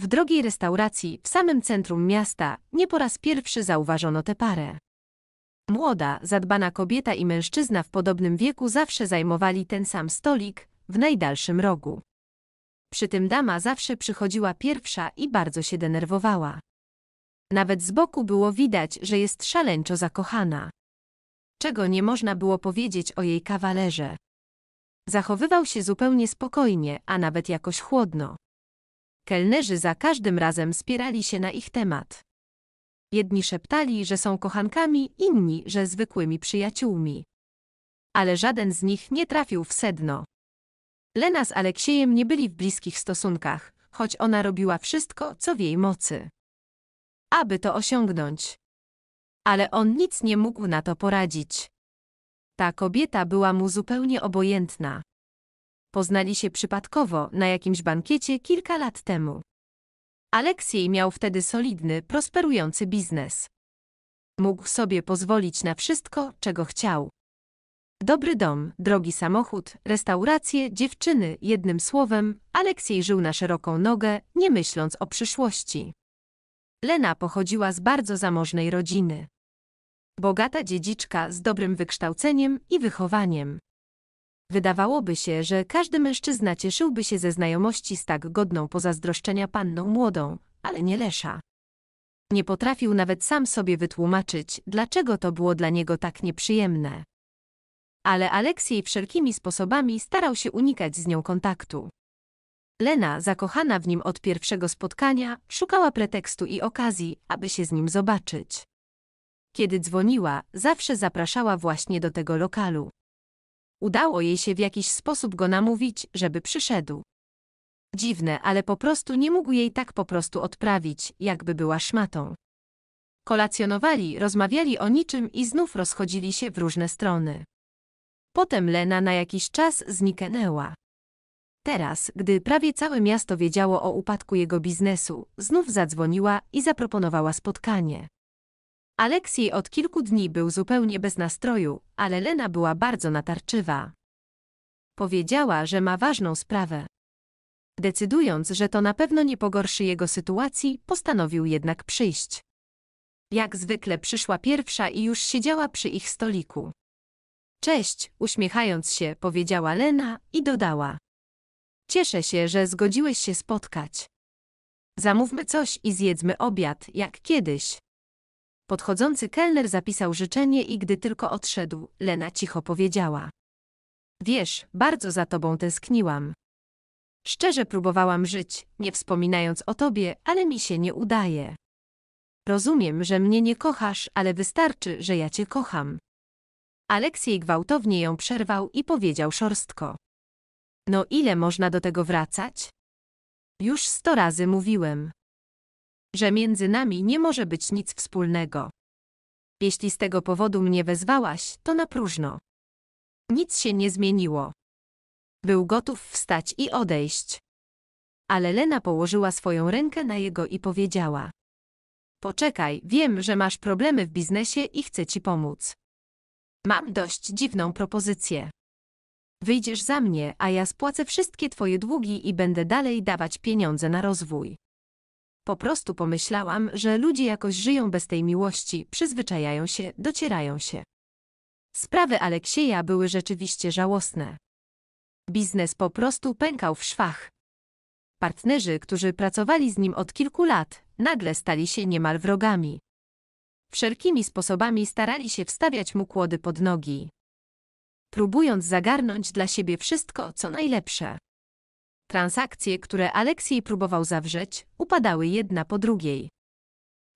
W drogiej restauracji, w samym centrum miasta, nie po raz pierwszy zauważono tę parę. Młoda, zadbana kobieta i mężczyzna w podobnym wieku zawsze zajmowali ten sam stolik, w najdalszym rogu. Przy tym dama zawsze przychodziła pierwsza i bardzo się denerwowała. Nawet z boku było widać, że jest szaleńczo zakochana. Czego nie można było powiedzieć o jej kawalerze. Zachowywał się zupełnie spokojnie, a nawet jakoś chłodno. Kelnerzy za każdym razem spierali się na ich temat. Jedni szeptali, że są kochankami, inni, że zwykłymi przyjaciółmi. Ale żaden z nich nie trafił w sedno. Lena z Aleksiejem nie byli w bliskich stosunkach, choć ona robiła wszystko, co w jej mocy. Aby to osiągnąć. Ale on nic nie mógł na to poradzić. Ta kobieta była mu zupełnie obojętna. Poznali się przypadkowo na jakimś bankiecie kilka lat temu. Aleksiej miał wtedy solidny, prosperujący biznes. Mógł sobie pozwolić na wszystko, czego chciał. Dobry dom, drogi samochód, restauracje, dziewczyny, jednym słowem, Aleksiej żył na szeroką nogę, nie myśląc o przyszłości. Lena pochodziła z bardzo zamożnej rodziny. Bogata dziedziczka z dobrym wykształceniem i wychowaniem. Wydawałoby się, że każdy mężczyzna cieszyłby się ze znajomości z tak godną pozazdroszczenia panną młodą, ale nie Lesza. Nie potrafił nawet sam sobie wytłumaczyć, dlaczego to było dla niego tak nieprzyjemne. Ale Aleksiej wszelkimi sposobami starał się unikać z nią kontaktu. Lena, zakochana w nim od pierwszego spotkania, szukała pretekstu i okazji, aby się z nim zobaczyć. Kiedy dzwoniła, zawsze zapraszała właśnie do tego lokalu. Udało jej się w jakiś sposób go namówić, żeby przyszedł. Dziwne, ale po prostu nie mógł jej tak po prostu odprawić, jakby była szmatą. Kolacjonowali, rozmawiali o niczym i znów rozchodzili się w różne strony. Potem Lena na jakiś czas zniknęła. Teraz, gdy prawie całe miasto wiedziało o upadku jego biznesu, znów zadzwoniła i zaproponowała spotkanie. Aleksiej od kilku dni był zupełnie bez nastroju, ale Lena była bardzo natarczywa. Powiedziała, że ma ważną sprawę. Decydując, że to na pewno nie pogorszy jego sytuacji, postanowił jednak przyjść. Jak zwykle przyszła pierwsza i już siedziała przy ich stoliku. Cześć, uśmiechając się, powiedziała Lena i dodała. Cieszę się, że zgodziłeś się spotkać. Zamówmy coś i zjedzmy obiad, jak kiedyś. Podchodzący kelner zapisał życzenie i gdy tylko odszedł, Lena cicho powiedziała. Wiesz, bardzo za tobą tęskniłam. Szczerze próbowałam żyć, nie wspominając o tobie, ale mi się nie udaje. Rozumiem, że mnie nie kochasz, ale wystarczy, że ja cię kocham. Aleksiej gwałtownie ją przerwał i powiedział szorstko. No ile można do tego wracać? Już sto razy mówiłem że między nami nie może być nic wspólnego. Jeśli z tego powodu mnie wezwałaś, to na próżno. Nic się nie zmieniło. Był gotów wstać i odejść. Ale Lena położyła swoją rękę na jego i powiedziała. Poczekaj, wiem, że masz problemy w biznesie i chcę ci pomóc. Mam dość dziwną propozycję. Wyjdziesz za mnie, a ja spłacę wszystkie twoje długi i będę dalej dawać pieniądze na rozwój. Po prostu pomyślałam, że ludzie jakoś żyją bez tej miłości, przyzwyczajają się, docierają się. Sprawy Aleksieja były rzeczywiście żałosne. Biznes po prostu pękał w szwach. Partnerzy, którzy pracowali z nim od kilku lat, nagle stali się niemal wrogami. Wszelkimi sposobami starali się wstawiać mu kłody pod nogi, próbując zagarnąć dla siebie wszystko, co najlepsze. Transakcje, które Aleksiej próbował zawrzeć, upadały jedna po drugiej.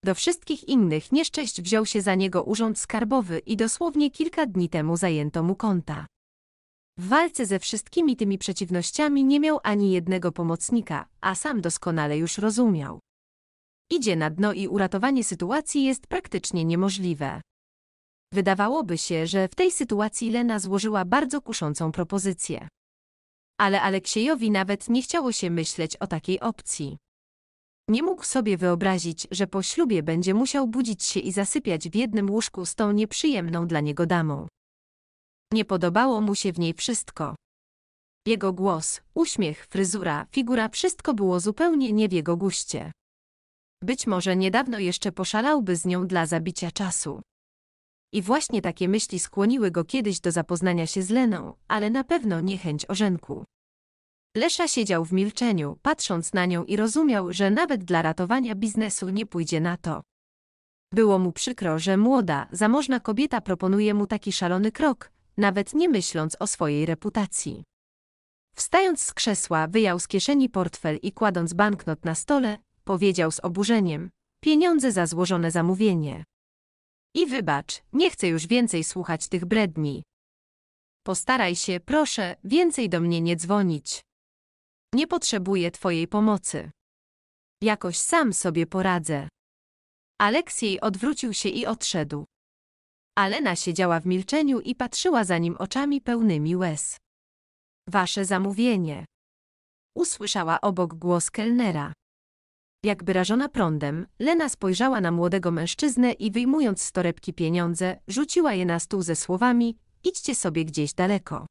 Do wszystkich innych nieszczęść wziął się za niego urząd skarbowy i dosłownie kilka dni temu zajęto mu konta. W walce ze wszystkimi tymi przeciwnościami nie miał ani jednego pomocnika, a sam doskonale już rozumiał. Idzie na dno i uratowanie sytuacji jest praktycznie niemożliwe. Wydawałoby się, że w tej sytuacji Lena złożyła bardzo kuszącą propozycję ale Aleksiejowi nawet nie chciało się myśleć o takiej opcji. Nie mógł sobie wyobrazić, że po ślubie będzie musiał budzić się i zasypiać w jednym łóżku z tą nieprzyjemną dla niego damą. Nie podobało mu się w niej wszystko. Jego głos, uśmiech, fryzura, figura wszystko było zupełnie nie w jego guście. Być może niedawno jeszcze poszalałby z nią dla zabicia czasu. I właśnie takie myśli skłoniły go kiedyś do zapoznania się z Leną, ale na pewno niechęć ożenku. orzenku. Lesza siedział w milczeniu, patrząc na nią i rozumiał, że nawet dla ratowania biznesu nie pójdzie na to. Było mu przykro, że młoda, zamożna kobieta proponuje mu taki szalony krok, nawet nie myśląc o swojej reputacji. Wstając z krzesła, wyjął z kieszeni portfel i kładąc banknot na stole, powiedział z oburzeniem: Pieniądze za złożone zamówienie. I wybacz, nie chcę już więcej słuchać tych bredni. Postaraj się, proszę, więcej do mnie nie dzwonić. Nie potrzebuję twojej pomocy. Jakoś sam sobie poradzę. Aleksiej odwrócił się i odszedł. Alena siedziała w milczeniu i patrzyła za nim oczami pełnymi łez. Wasze zamówienie. Usłyszała obok głos kelnera. Jakby rażona prądem, Lena spojrzała na młodego mężczyznę i wyjmując z torebki pieniądze, rzuciła je na stół ze słowami idźcie sobie gdzieś daleko.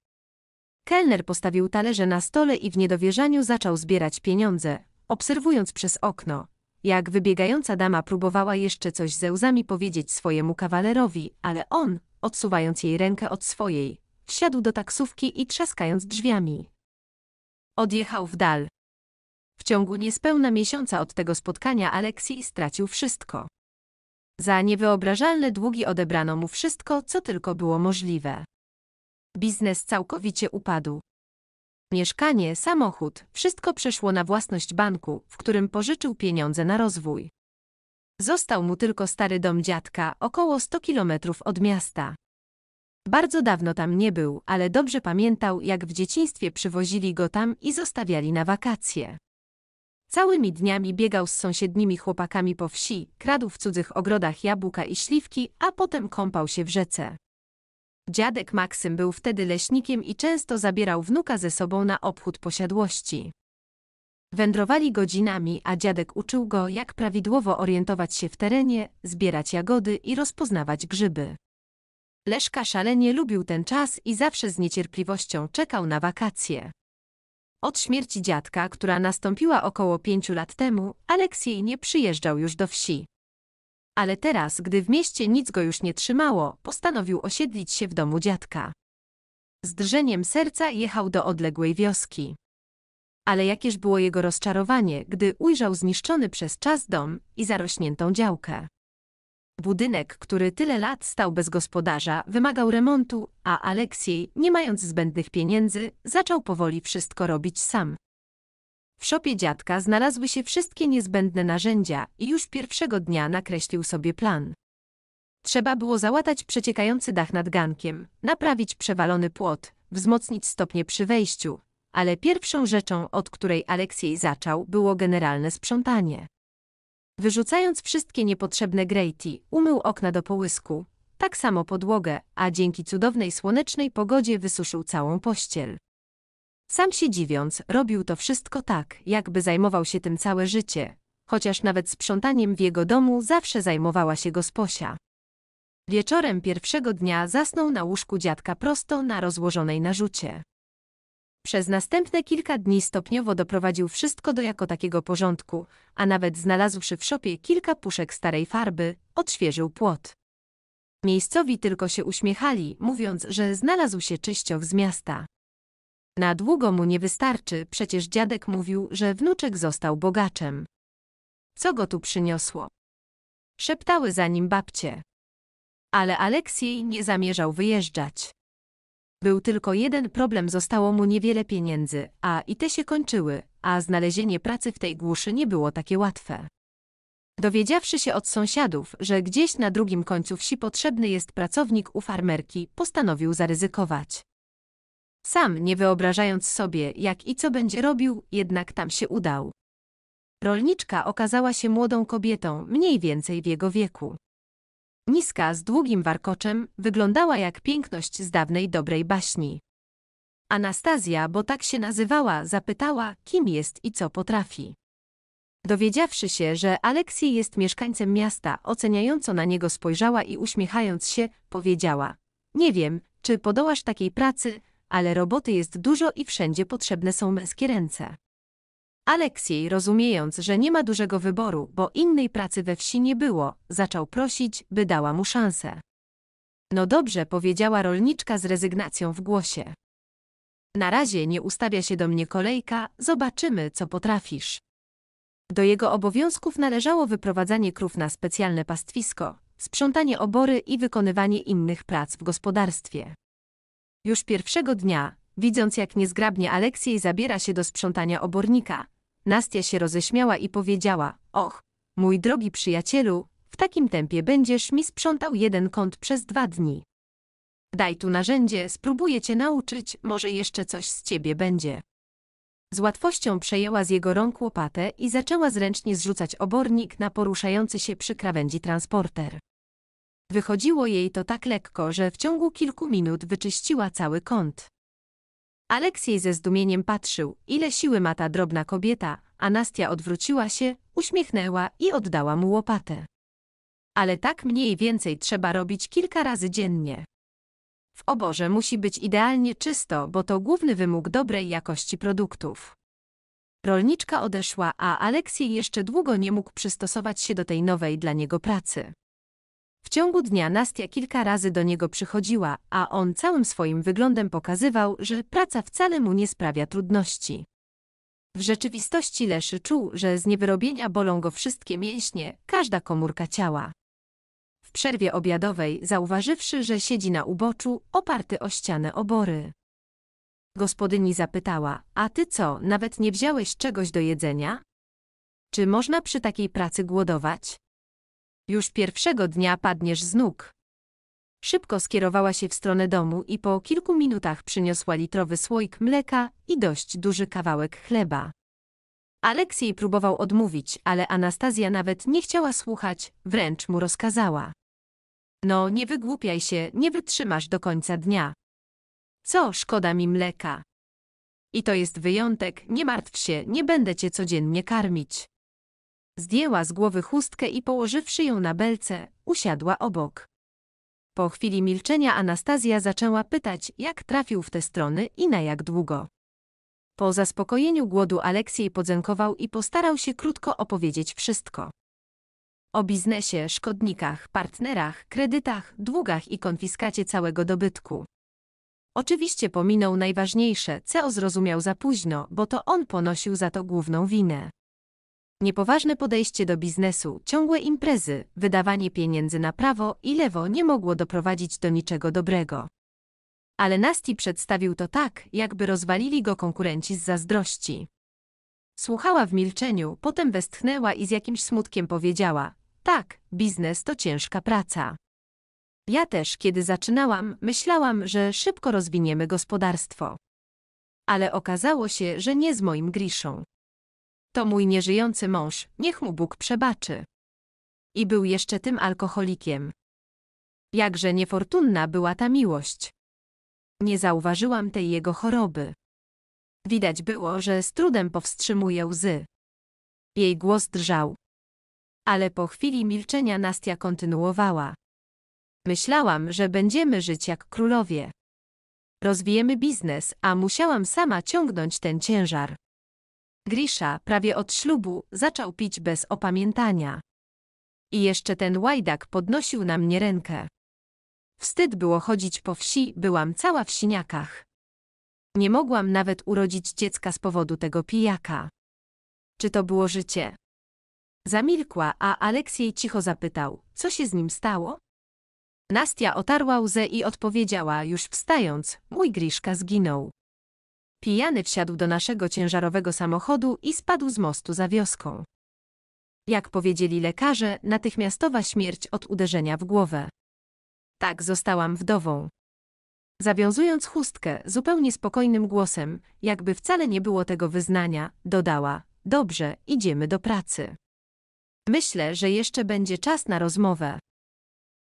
Kelner postawił talerze na stole i w niedowierzaniu zaczął zbierać pieniądze, obserwując przez okno, jak wybiegająca dama próbowała jeszcze coś ze łzami powiedzieć swojemu kawalerowi, ale on, odsuwając jej rękę od swojej, wsiadł do taksówki i trzaskając drzwiami. Odjechał w dal. W ciągu niespełna miesiąca od tego spotkania Alexi stracił wszystko. Za niewyobrażalne długi odebrano mu wszystko, co tylko było możliwe. Biznes całkowicie upadł. Mieszkanie, samochód, wszystko przeszło na własność banku, w którym pożyczył pieniądze na rozwój. Został mu tylko stary dom dziadka, około 100 kilometrów od miasta. Bardzo dawno tam nie był, ale dobrze pamiętał, jak w dzieciństwie przywozili go tam i zostawiali na wakacje. Całymi dniami biegał z sąsiednimi chłopakami po wsi, kradł w cudzych ogrodach jabłka i śliwki, a potem kąpał się w rzece. Dziadek Maksym był wtedy leśnikiem i często zabierał wnuka ze sobą na obchód posiadłości. Wędrowali godzinami, a dziadek uczył go, jak prawidłowo orientować się w terenie, zbierać jagody i rozpoznawać grzyby. Leszka szalenie lubił ten czas i zawsze z niecierpliwością czekał na wakacje. Od śmierci dziadka, która nastąpiła około pięciu lat temu, Aleksiej nie przyjeżdżał już do wsi. Ale teraz, gdy w mieście nic go już nie trzymało, postanowił osiedlić się w domu dziadka. Z drżeniem serca jechał do odległej wioski. Ale jakież było jego rozczarowanie, gdy ujrzał zniszczony przez czas dom i zarośniętą działkę. Budynek, który tyle lat stał bez gospodarza, wymagał remontu, a Aleksiej, nie mając zbędnych pieniędzy, zaczął powoli wszystko robić sam. W szopie dziadka znalazły się wszystkie niezbędne narzędzia i już pierwszego dnia nakreślił sobie plan. Trzeba było załatać przeciekający dach nad gankiem, naprawić przewalony płot, wzmocnić stopnie przy wejściu, ale pierwszą rzeczą, od której Aleksiej zaczął, było generalne sprzątanie. Wyrzucając wszystkie niepotrzebne grejty, umył okna do połysku, tak samo podłogę, a dzięki cudownej słonecznej pogodzie wysuszył całą pościel. Sam się dziwiąc, robił to wszystko tak, jakby zajmował się tym całe życie, chociaż nawet sprzątaniem w jego domu zawsze zajmowała się gosposia. Wieczorem pierwszego dnia zasnął na łóżku dziadka prosto na rozłożonej narzucie. Przez następne kilka dni stopniowo doprowadził wszystko do jako takiego porządku, a nawet znalazłszy w szopie kilka puszek starej farby, odświeżył płot. Miejscowi tylko się uśmiechali, mówiąc, że znalazł się czyścioch z miasta. Na długo mu nie wystarczy, przecież dziadek mówił, że wnuczek został bogaczem. Co go tu przyniosło? Szeptały za nim babcie. Ale Aleksiej nie zamierzał wyjeżdżać. Był tylko jeden problem, zostało mu niewiele pieniędzy, a i te się kończyły, a znalezienie pracy w tej głuszy nie było takie łatwe. Dowiedziawszy się od sąsiadów, że gdzieś na drugim końcu wsi potrzebny jest pracownik u farmerki, postanowił zaryzykować. Sam nie wyobrażając sobie, jak i co będzie robił, jednak tam się udał. Rolniczka okazała się młodą kobietą, mniej więcej w jego wieku niska z długim warkoczem, wyglądała jak piękność z dawnej dobrej baśni. Anastazja, bo tak się nazywała, zapytała, kim jest i co potrafi. Dowiedziawszy się, że Aleksiej jest mieszkańcem miasta, oceniająco na niego spojrzała i uśmiechając się, powiedziała: Nie wiem, czy podołasz takiej pracy, ale roboty jest dużo i wszędzie potrzebne są męskie ręce. Aleksiej, rozumiejąc, że nie ma dużego wyboru, bo innej pracy we wsi nie było, zaczął prosić, by dała mu szansę. No dobrze, powiedziała rolniczka z rezygnacją w głosie. Na razie nie ustawia się do mnie kolejka, zobaczymy, co potrafisz. Do jego obowiązków należało wyprowadzanie krów na specjalne pastwisko, sprzątanie obory i wykonywanie innych prac w gospodarstwie. Już pierwszego dnia, widząc jak niezgrabnie Aleksiej zabiera się do sprzątania obornika, Nastia się roześmiała i powiedziała, och, mój drogi przyjacielu, w takim tempie będziesz mi sprzątał jeden kąt przez dwa dni. Daj tu narzędzie, spróbuję cię nauczyć, może jeszcze coś z ciebie będzie. Z łatwością przejęła z jego rąk łopatę i zaczęła zręcznie zrzucać obornik na poruszający się przy krawędzi transporter. Wychodziło jej to tak lekko, że w ciągu kilku minut wyczyściła cały kąt. Aleksiej ze zdumieniem patrzył, ile siły ma ta drobna kobieta, a Nastia odwróciła się, uśmiechnęła i oddała mu łopatę. Ale tak mniej więcej trzeba robić kilka razy dziennie. W oborze musi być idealnie czysto, bo to główny wymóg dobrej jakości produktów. Rolniczka odeszła, a Aleksiej jeszcze długo nie mógł przystosować się do tej nowej dla niego pracy. W ciągu dnia Nastia kilka razy do niego przychodziła, a on całym swoim wyglądem pokazywał, że praca wcale mu nie sprawia trudności. W rzeczywistości Leszy czuł, że z niewyrobienia bolą go wszystkie mięśnie, każda komórka ciała. W przerwie obiadowej, zauważywszy, że siedzi na uboczu, oparty o ścianę obory. Gospodyni zapytała, a ty co, nawet nie wziąłeś czegoś do jedzenia? Czy można przy takiej pracy głodować? Już pierwszego dnia padniesz z nóg. Szybko skierowała się w stronę domu i po kilku minutach przyniosła litrowy słoik mleka i dość duży kawałek chleba. Aleksiej próbował odmówić, ale Anastazja nawet nie chciała słuchać, wręcz mu rozkazała. No, nie wygłupiaj się, nie wytrzymasz do końca dnia. Co, szkoda mi mleka. I to jest wyjątek, nie martw się, nie będę cię codziennie karmić. Zdjęła z głowy chustkę i położywszy ją na belce, usiadła obok. Po chwili milczenia Anastazja zaczęła pytać, jak trafił w te strony i na jak długo. Po zaspokojeniu głodu Aleksiej podziękował i postarał się krótko opowiedzieć wszystko. O biznesie, szkodnikach, partnerach, kredytach, długach i konfiskacie całego dobytku. Oczywiście pominął najważniejsze, co zrozumiał za późno, bo to on ponosił za to główną winę. Niepoważne podejście do biznesu, ciągłe imprezy, wydawanie pieniędzy na prawo i lewo nie mogło doprowadzić do niczego dobrego. Ale Nasti przedstawił to tak, jakby rozwalili go konkurenci z zazdrości. Słuchała w milczeniu, potem westchnęła i z jakimś smutkiem powiedziała: Tak, biznes to ciężka praca. Ja też, kiedy zaczynałam, myślałam, że szybko rozwiniemy gospodarstwo. Ale okazało się, że nie z moim Griszą. To mój nieżyjący mąż, niech mu Bóg przebaczy. I był jeszcze tym alkoholikiem. Jakże niefortunna była ta miłość. Nie zauważyłam tej jego choroby. Widać było, że z trudem powstrzymuje łzy. Jej głos drżał. Ale po chwili milczenia Nastia kontynuowała. Myślałam, że będziemy żyć jak królowie. Rozwijemy biznes, a musiałam sama ciągnąć ten ciężar. Grisza, prawie od ślubu, zaczął pić bez opamiętania. I jeszcze ten łajdak podnosił na mnie rękę. Wstyd było chodzić po wsi, byłam cała w siniakach. Nie mogłam nawet urodzić dziecka z powodu tego pijaka. Czy to było życie? Zamilkła, a Aleksiej cicho zapytał, co się z nim stało? Nastia otarła łzę i odpowiedziała, już wstając, mój Griszka zginął. Pijany wsiadł do naszego ciężarowego samochodu i spadł z mostu za wioską. Jak powiedzieli lekarze, natychmiastowa śmierć od uderzenia w głowę. Tak zostałam wdową. Zawiązując chustkę, zupełnie spokojnym głosem, jakby wcale nie było tego wyznania, dodała: Dobrze, idziemy do pracy. Myślę, że jeszcze będzie czas na rozmowę.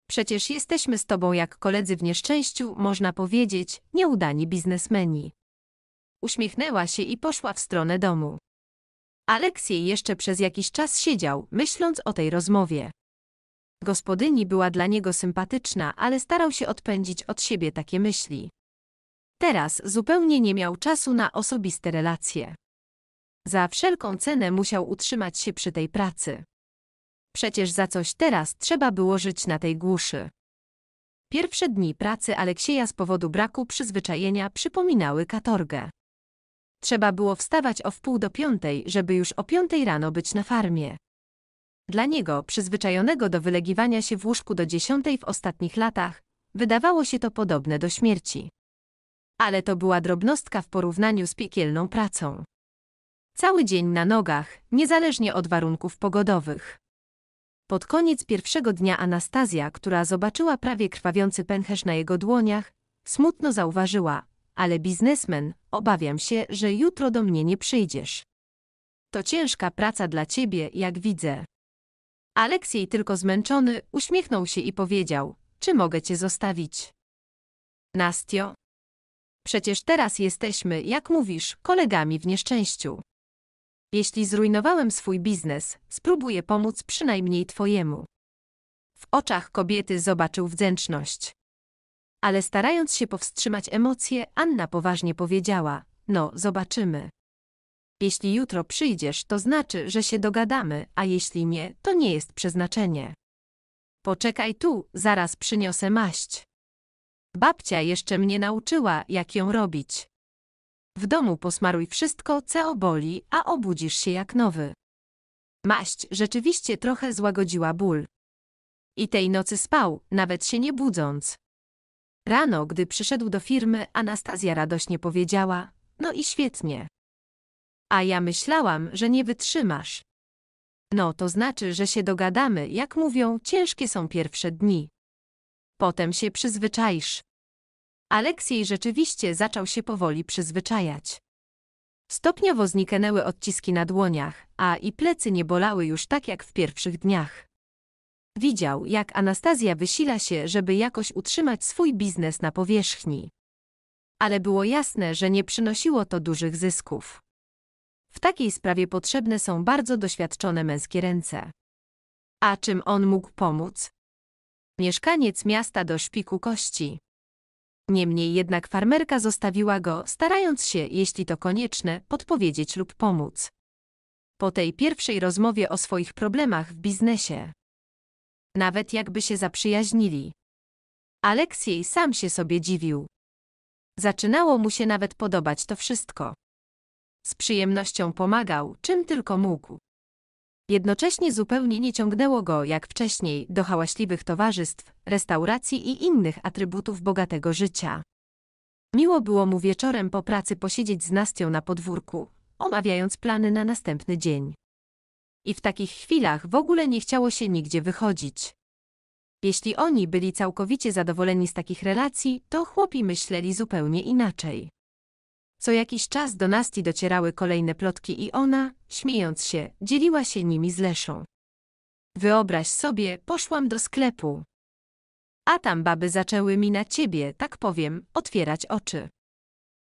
Przecież jesteśmy z tobą jak koledzy w nieszczęściu, można powiedzieć, nieudani biznesmeni uśmiechnęła się i poszła w stronę domu. Aleksiej jeszcze przez jakiś czas siedział, myśląc o tej rozmowie. Gospodyni była dla niego sympatyczna, ale starał się odpędzić od siebie takie myśli. Teraz zupełnie nie miał czasu na osobiste relacje. Za wszelką cenę musiał utrzymać się przy tej pracy. Przecież za coś teraz trzeba było żyć na tej głuszy. Pierwsze dni pracy Aleksieja z powodu braku przyzwyczajenia przypominały katorgę. Trzeba było wstawać o wpół do piątej, żeby już o piątej rano być na farmie. Dla niego, przyzwyczajonego do wylegiwania się w łóżku do dziesiątej w ostatnich latach, wydawało się to podobne do śmierci. Ale to była drobnostka w porównaniu z piekielną pracą. Cały dzień na nogach, niezależnie od warunków pogodowych. Pod koniec pierwszego dnia Anastazja, która zobaczyła prawie krwawiący pęcherz na jego dłoniach, smutno zauważyła, ale biznesmen, obawiam się, że jutro do mnie nie przyjdziesz. To ciężka praca dla ciebie, jak widzę. Aleksiej tylko zmęczony uśmiechnął się i powiedział, czy mogę cię zostawić? Nastio. Przecież teraz jesteśmy, jak mówisz, kolegami w nieszczęściu. Jeśli zrujnowałem swój biznes, spróbuję pomóc przynajmniej twojemu. W oczach kobiety zobaczył wdzięczność ale starając się powstrzymać emocje, Anna poważnie powiedziała: No, zobaczymy. Jeśli jutro przyjdziesz, to znaczy, że się dogadamy, a jeśli nie, to nie jest przeznaczenie. Poczekaj tu, zaraz przyniosę maść. Babcia jeszcze mnie nauczyła, jak ją robić. W domu posmaruj wszystko, co boli, a obudzisz się jak nowy. Maść rzeczywiście trochę złagodziła ból. I tej nocy spał, nawet się nie budząc. Rano, gdy przyszedł do firmy, Anastazja radośnie powiedziała: No i świetnie. A ja myślałam, że nie wytrzymasz. No to znaczy, że się dogadamy, jak mówią, ciężkie są pierwsze dni. Potem się przyzwyczaisz. Aleksiej rzeczywiście zaczął się powoli przyzwyczajać. Stopniowo zniknęły odciski na dłoniach, a i plecy nie bolały już tak jak w pierwszych dniach. Widział, jak Anastazja wysila się, żeby jakoś utrzymać swój biznes na powierzchni. Ale było jasne, że nie przynosiło to dużych zysków. W takiej sprawie potrzebne są bardzo doświadczone męskie ręce. A czym on mógł pomóc? Mieszkaniec miasta do szpiku kości. Niemniej jednak farmerka zostawiła go, starając się, jeśli to konieczne, podpowiedzieć lub pomóc. Po tej pierwszej rozmowie o swoich problemach w biznesie, nawet jakby się zaprzyjaźnili. Aleksiej sam się sobie dziwił. Zaczynało mu się nawet podobać to wszystko. Z przyjemnością pomagał, czym tylko mógł. Jednocześnie zupełnie nie ciągnęło go, jak wcześniej, do hałaśliwych towarzystw, restauracji i innych atrybutów bogatego życia. Miło było mu wieczorem po pracy posiedzieć z Nastią na podwórku, omawiając plany na następny dzień. I w takich chwilach w ogóle nie chciało się nigdzie wychodzić. Jeśli oni byli całkowicie zadowoleni z takich relacji, to chłopi myśleli zupełnie inaczej. Co jakiś czas do Nasti docierały kolejne plotki i ona, śmiejąc się, dzieliła się nimi z Leszą. Wyobraź sobie, poszłam do sklepu. A tam baby zaczęły mi na ciebie, tak powiem, otwierać oczy.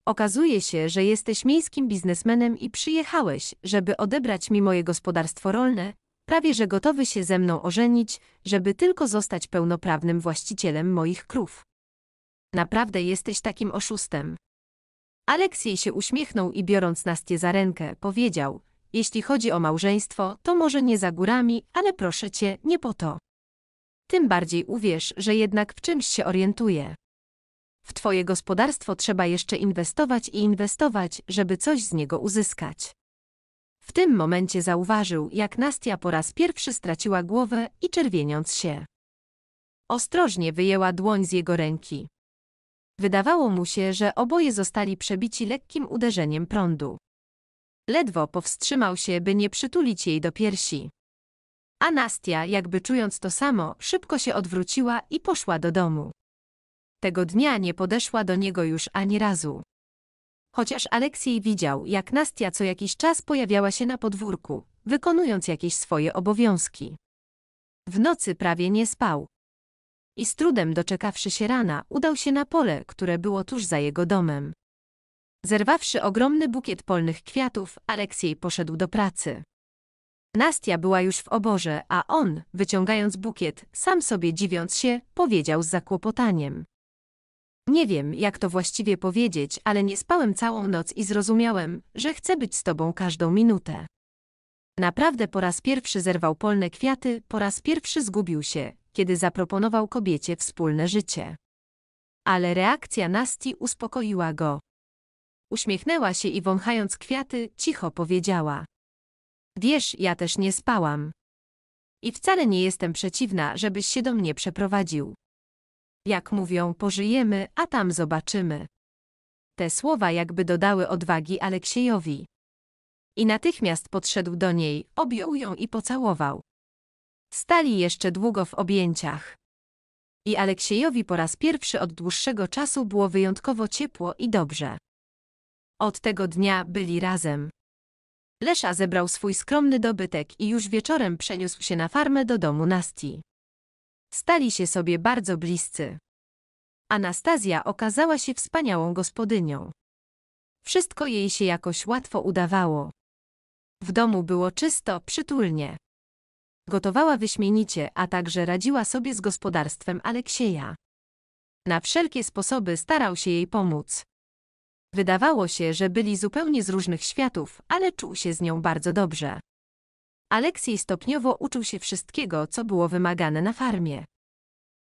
Okazuje się, że jesteś miejskim biznesmenem i przyjechałeś, żeby odebrać mi moje gospodarstwo rolne, prawie że gotowy się ze mną ożenić, żeby tylko zostać pełnoprawnym właścicielem moich krów. Naprawdę jesteś takim oszustem. Aleksiej się uśmiechnął i biorąc Nastię za rękę, powiedział, jeśli chodzi o małżeństwo, to może nie za górami, ale proszę cię, nie po to. Tym bardziej uwierz, że jednak w czymś się orientuje. W Twoje gospodarstwo trzeba jeszcze inwestować i inwestować, żeby coś z niego uzyskać. W tym momencie zauważył, jak Nastia po raz pierwszy straciła głowę i czerwieniąc się. Ostrożnie wyjęła dłoń z jego ręki. Wydawało mu się, że oboje zostali przebici lekkim uderzeniem prądu. Ledwo powstrzymał się, by nie przytulić jej do piersi. A Nastia, jakby czując to samo, szybko się odwróciła i poszła do domu. Tego dnia nie podeszła do niego już ani razu. Chociaż Aleksiej widział, jak Nastia co jakiś czas pojawiała się na podwórku, wykonując jakieś swoje obowiązki. W nocy prawie nie spał. I z trudem doczekawszy się rana, udał się na pole, które było tuż za jego domem. Zerwawszy ogromny bukiet polnych kwiatów, Aleksiej poszedł do pracy. Nastia była już w oborze, a on, wyciągając bukiet, sam sobie dziwiąc się, powiedział z zakłopotaniem. Nie wiem, jak to właściwie powiedzieć, ale nie spałem całą noc i zrozumiałem, że chcę być z tobą każdą minutę. Naprawdę po raz pierwszy zerwał polne kwiaty, po raz pierwszy zgubił się, kiedy zaproponował kobiecie wspólne życie. Ale reakcja Nasti uspokoiła go. Uśmiechnęła się i wąchając kwiaty, cicho powiedziała. Wiesz, ja też nie spałam. I wcale nie jestem przeciwna, żebyś się do mnie przeprowadził. Jak mówią, pożyjemy, a tam zobaczymy. Te słowa jakby dodały odwagi Aleksiejowi. I natychmiast podszedł do niej, objął ją i pocałował. Stali jeszcze długo w objęciach. I Aleksiejowi po raz pierwszy od dłuższego czasu było wyjątkowo ciepło i dobrze. Od tego dnia byli razem. Lesza zebrał swój skromny dobytek i już wieczorem przeniósł się na farmę do domu Nasti. Stali się sobie bardzo bliscy. Anastazja okazała się wspaniałą gospodynią. Wszystko jej się jakoś łatwo udawało. W domu było czysto, przytulnie. Gotowała wyśmienicie, a także radziła sobie z gospodarstwem Aleksieja. Na wszelkie sposoby starał się jej pomóc. Wydawało się, że byli zupełnie z różnych światów, ale czuł się z nią bardzo dobrze. Aleksiej stopniowo uczył się wszystkiego, co było wymagane na farmie.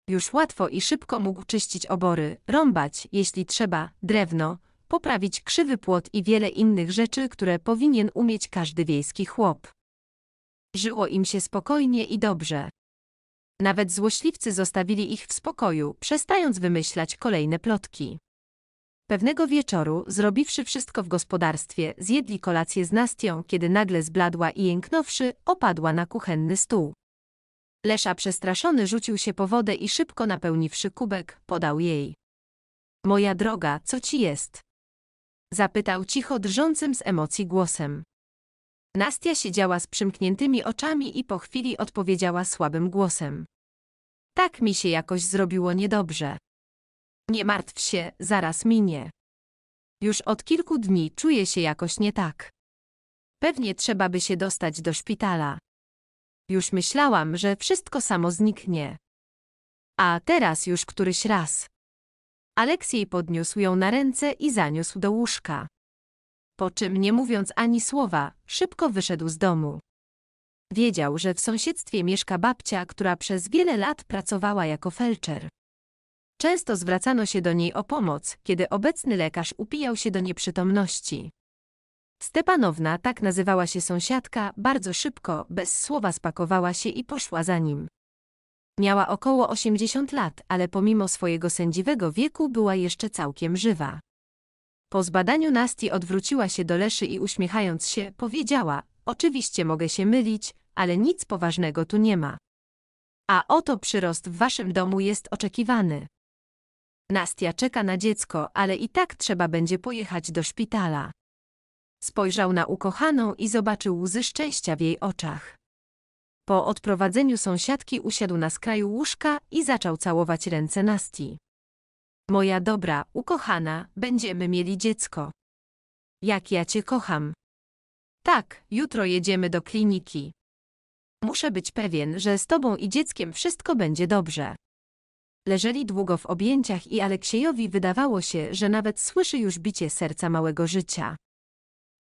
Już łatwo i szybko mógł czyścić obory, rąbać, jeśli trzeba, drewno, poprawić krzywy płot i wiele innych rzeczy, które powinien umieć każdy wiejski chłop. Żyło im się spokojnie i dobrze. Nawet złośliwcy zostawili ich w spokoju, przestając wymyślać kolejne plotki. Pewnego wieczoru, zrobiwszy wszystko w gospodarstwie, zjedli kolację z Nastią, kiedy nagle zbladła i jęknąwszy, opadła na kuchenny stół. Lesza przestraszony rzucił się po wodę i szybko napełniwszy kubek, podał jej. Moja droga, co ci jest? Zapytał cicho drżącym z emocji głosem. Nastia siedziała z przymkniętymi oczami i po chwili odpowiedziała słabym głosem. Tak mi się jakoś zrobiło niedobrze. Nie martw się, zaraz minie. Już od kilku dni czuję się jakoś nie tak. Pewnie trzeba by się dostać do szpitala. Już myślałam, że wszystko samo zniknie. A teraz już któryś raz. Aleksiej podniósł ją na ręce i zaniósł do łóżka. Po czym, nie mówiąc ani słowa, szybko wyszedł z domu. Wiedział, że w sąsiedztwie mieszka babcia, która przez wiele lat pracowała jako felczer. Często zwracano się do niej o pomoc, kiedy obecny lekarz upijał się do nieprzytomności. Stepanowna, tak nazywała się sąsiadka, bardzo szybko, bez słowa spakowała się i poszła za nim. Miała około 80 lat, ale pomimo swojego sędziwego wieku była jeszcze całkiem żywa. Po zbadaniu Nasti odwróciła się do Leszy i uśmiechając się, powiedziała: Oczywiście mogę się mylić, ale nic poważnego tu nie ma. A oto przyrost w waszym domu jest oczekiwany. Nastia czeka na dziecko, ale i tak trzeba będzie pojechać do szpitala. Spojrzał na ukochaną i zobaczył łzy szczęścia w jej oczach. Po odprowadzeniu sąsiadki usiadł na skraju łóżka i zaczął całować ręce Nasti. Moja dobra, ukochana, będziemy mieli dziecko. Jak ja cię kocham. Tak, jutro jedziemy do kliniki. Muszę być pewien, że z tobą i dzieckiem wszystko będzie dobrze. Leżeli długo w objęciach i Aleksiejowi wydawało się, że nawet słyszy już bicie serca małego życia.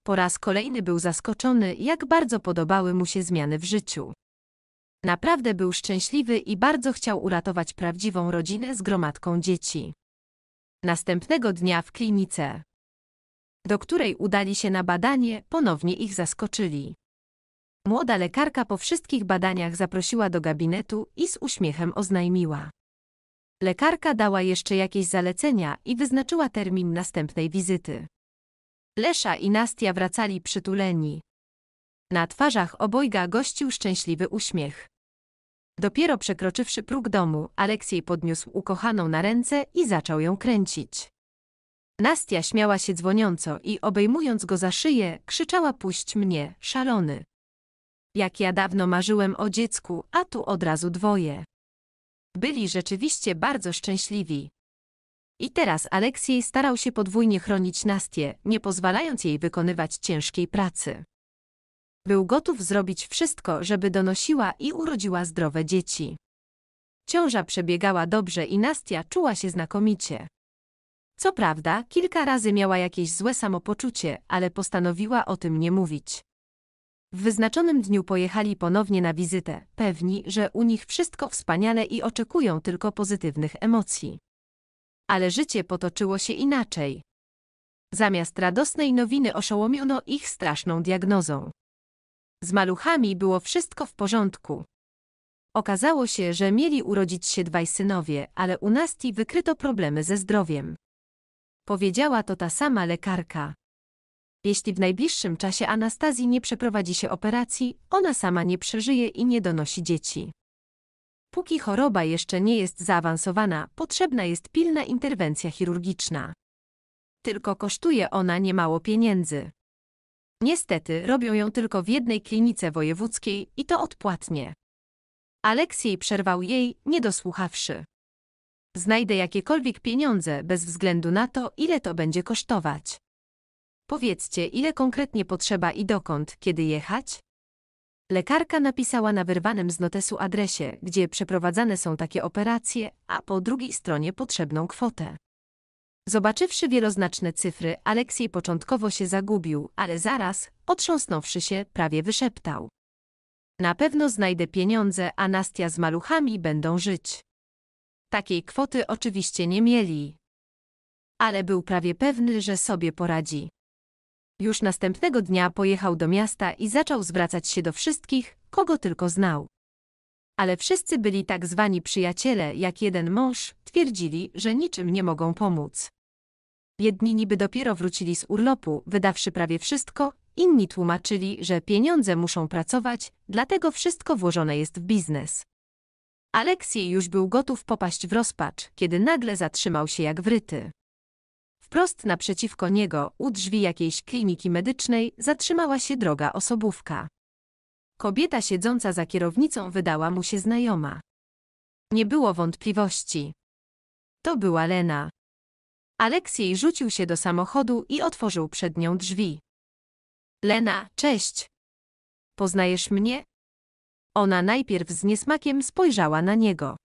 Po raz kolejny był zaskoczony, jak bardzo podobały mu się zmiany w życiu. Naprawdę był szczęśliwy i bardzo chciał uratować prawdziwą rodzinę z gromadką dzieci. Następnego dnia w klinice, do której udali się na badanie, ponownie ich zaskoczyli. Młoda lekarka po wszystkich badaniach zaprosiła do gabinetu i z uśmiechem oznajmiła. Lekarka dała jeszcze jakieś zalecenia i wyznaczyła termin następnej wizyty. Lesza i Nastia wracali przytuleni. Na twarzach obojga gościł szczęśliwy uśmiech. Dopiero przekroczywszy próg domu, Aleksiej podniósł ukochaną na ręce i zaczął ją kręcić. Nastia śmiała się dzwoniąco i obejmując go za szyję, krzyczała puść mnie, szalony. Jak ja dawno marzyłem o dziecku, a tu od razu dwoje. Byli rzeczywiście bardzo szczęśliwi. I teraz Aleksiej starał się podwójnie chronić Nastię, nie pozwalając jej wykonywać ciężkiej pracy. Był gotów zrobić wszystko, żeby donosiła i urodziła zdrowe dzieci. Ciąża przebiegała dobrze i Nastia czuła się znakomicie. Co prawda, kilka razy miała jakieś złe samopoczucie, ale postanowiła o tym nie mówić. W wyznaczonym dniu pojechali ponownie na wizytę, pewni, że u nich wszystko wspaniale i oczekują tylko pozytywnych emocji. Ale życie potoczyło się inaczej. Zamiast radosnej nowiny oszołomiono ich straszną diagnozą. Z maluchami było wszystko w porządku. Okazało się, że mieli urodzić się dwaj synowie, ale u Nasti wykryto problemy ze zdrowiem. Powiedziała to ta sama lekarka. Jeśli w najbliższym czasie Anastazji nie przeprowadzi się operacji, ona sama nie przeżyje i nie donosi dzieci. Póki choroba jeszcze nie jest zaawansowana, potrzebna jest pilna interwencja chirurgiczna. Tylko kosztuje ona niemało pieniędzy. Niestety robią ją tylko w jednej klinice wojewódzkiej i to odpłatnie. Aleksiej przerwał jej, nie dosłuchawszy. Znajdę jakiekolwiek pieniądze bez względu na to, ile to będzie kosztować. Powiedzcie, ile konkretnie potrzeba i dokąd, kiedy jechać? Lekarka napisała na wyrwanym z notesu adresie, gdzie przeprowadzane są takie operacje, a po drugiej stronie potrzebną kwotę. Zobaczywszy wieloznaczne cyfry, Aleksiej początkowo się zagubił, ale zaraz, otrząsnąwszy się, prawie wyszeptał. Na pewno znajdę pieniądze, a Nastia z maluchami będą żyć. Takiej kwoty oczywiście nie mieli. Ale był prawie pewny, że sobie poradzi. Już następnego dnia pojechał do miasta i zaczął zwracać się do wszystkich, kogo tylko znał. Ale wszyscy byli tak zwani przyjaciele, jak jeden mąż, twierdzili, że niczym nie mogą pomóc. Jedni niby dopiero wrócili z urlopu, wydawszy prawie wszystko, inni tłumaczyli, że pieniądze muszą pracować, dlatego wszystko włożone jest w biznes. Aleksiej już był gotów popaść w rozpacz, kiedy nagle zatrzymał się jak wryty. Wprost naprzeciwko niego, u drzwi jakiejś kliniki medycznej, zatrzymała się droga osobówka. Kobieta siedząca za kierownicą wydała mu się znajoma. Nie było wątpliwości. To była Lena. Aleksiej rzucił się do samochodu i otworzył przed nią drzwi. Lena, cześć. Poznajesz mnie? Ona najpierw z niesmakiem spojrzała na niego.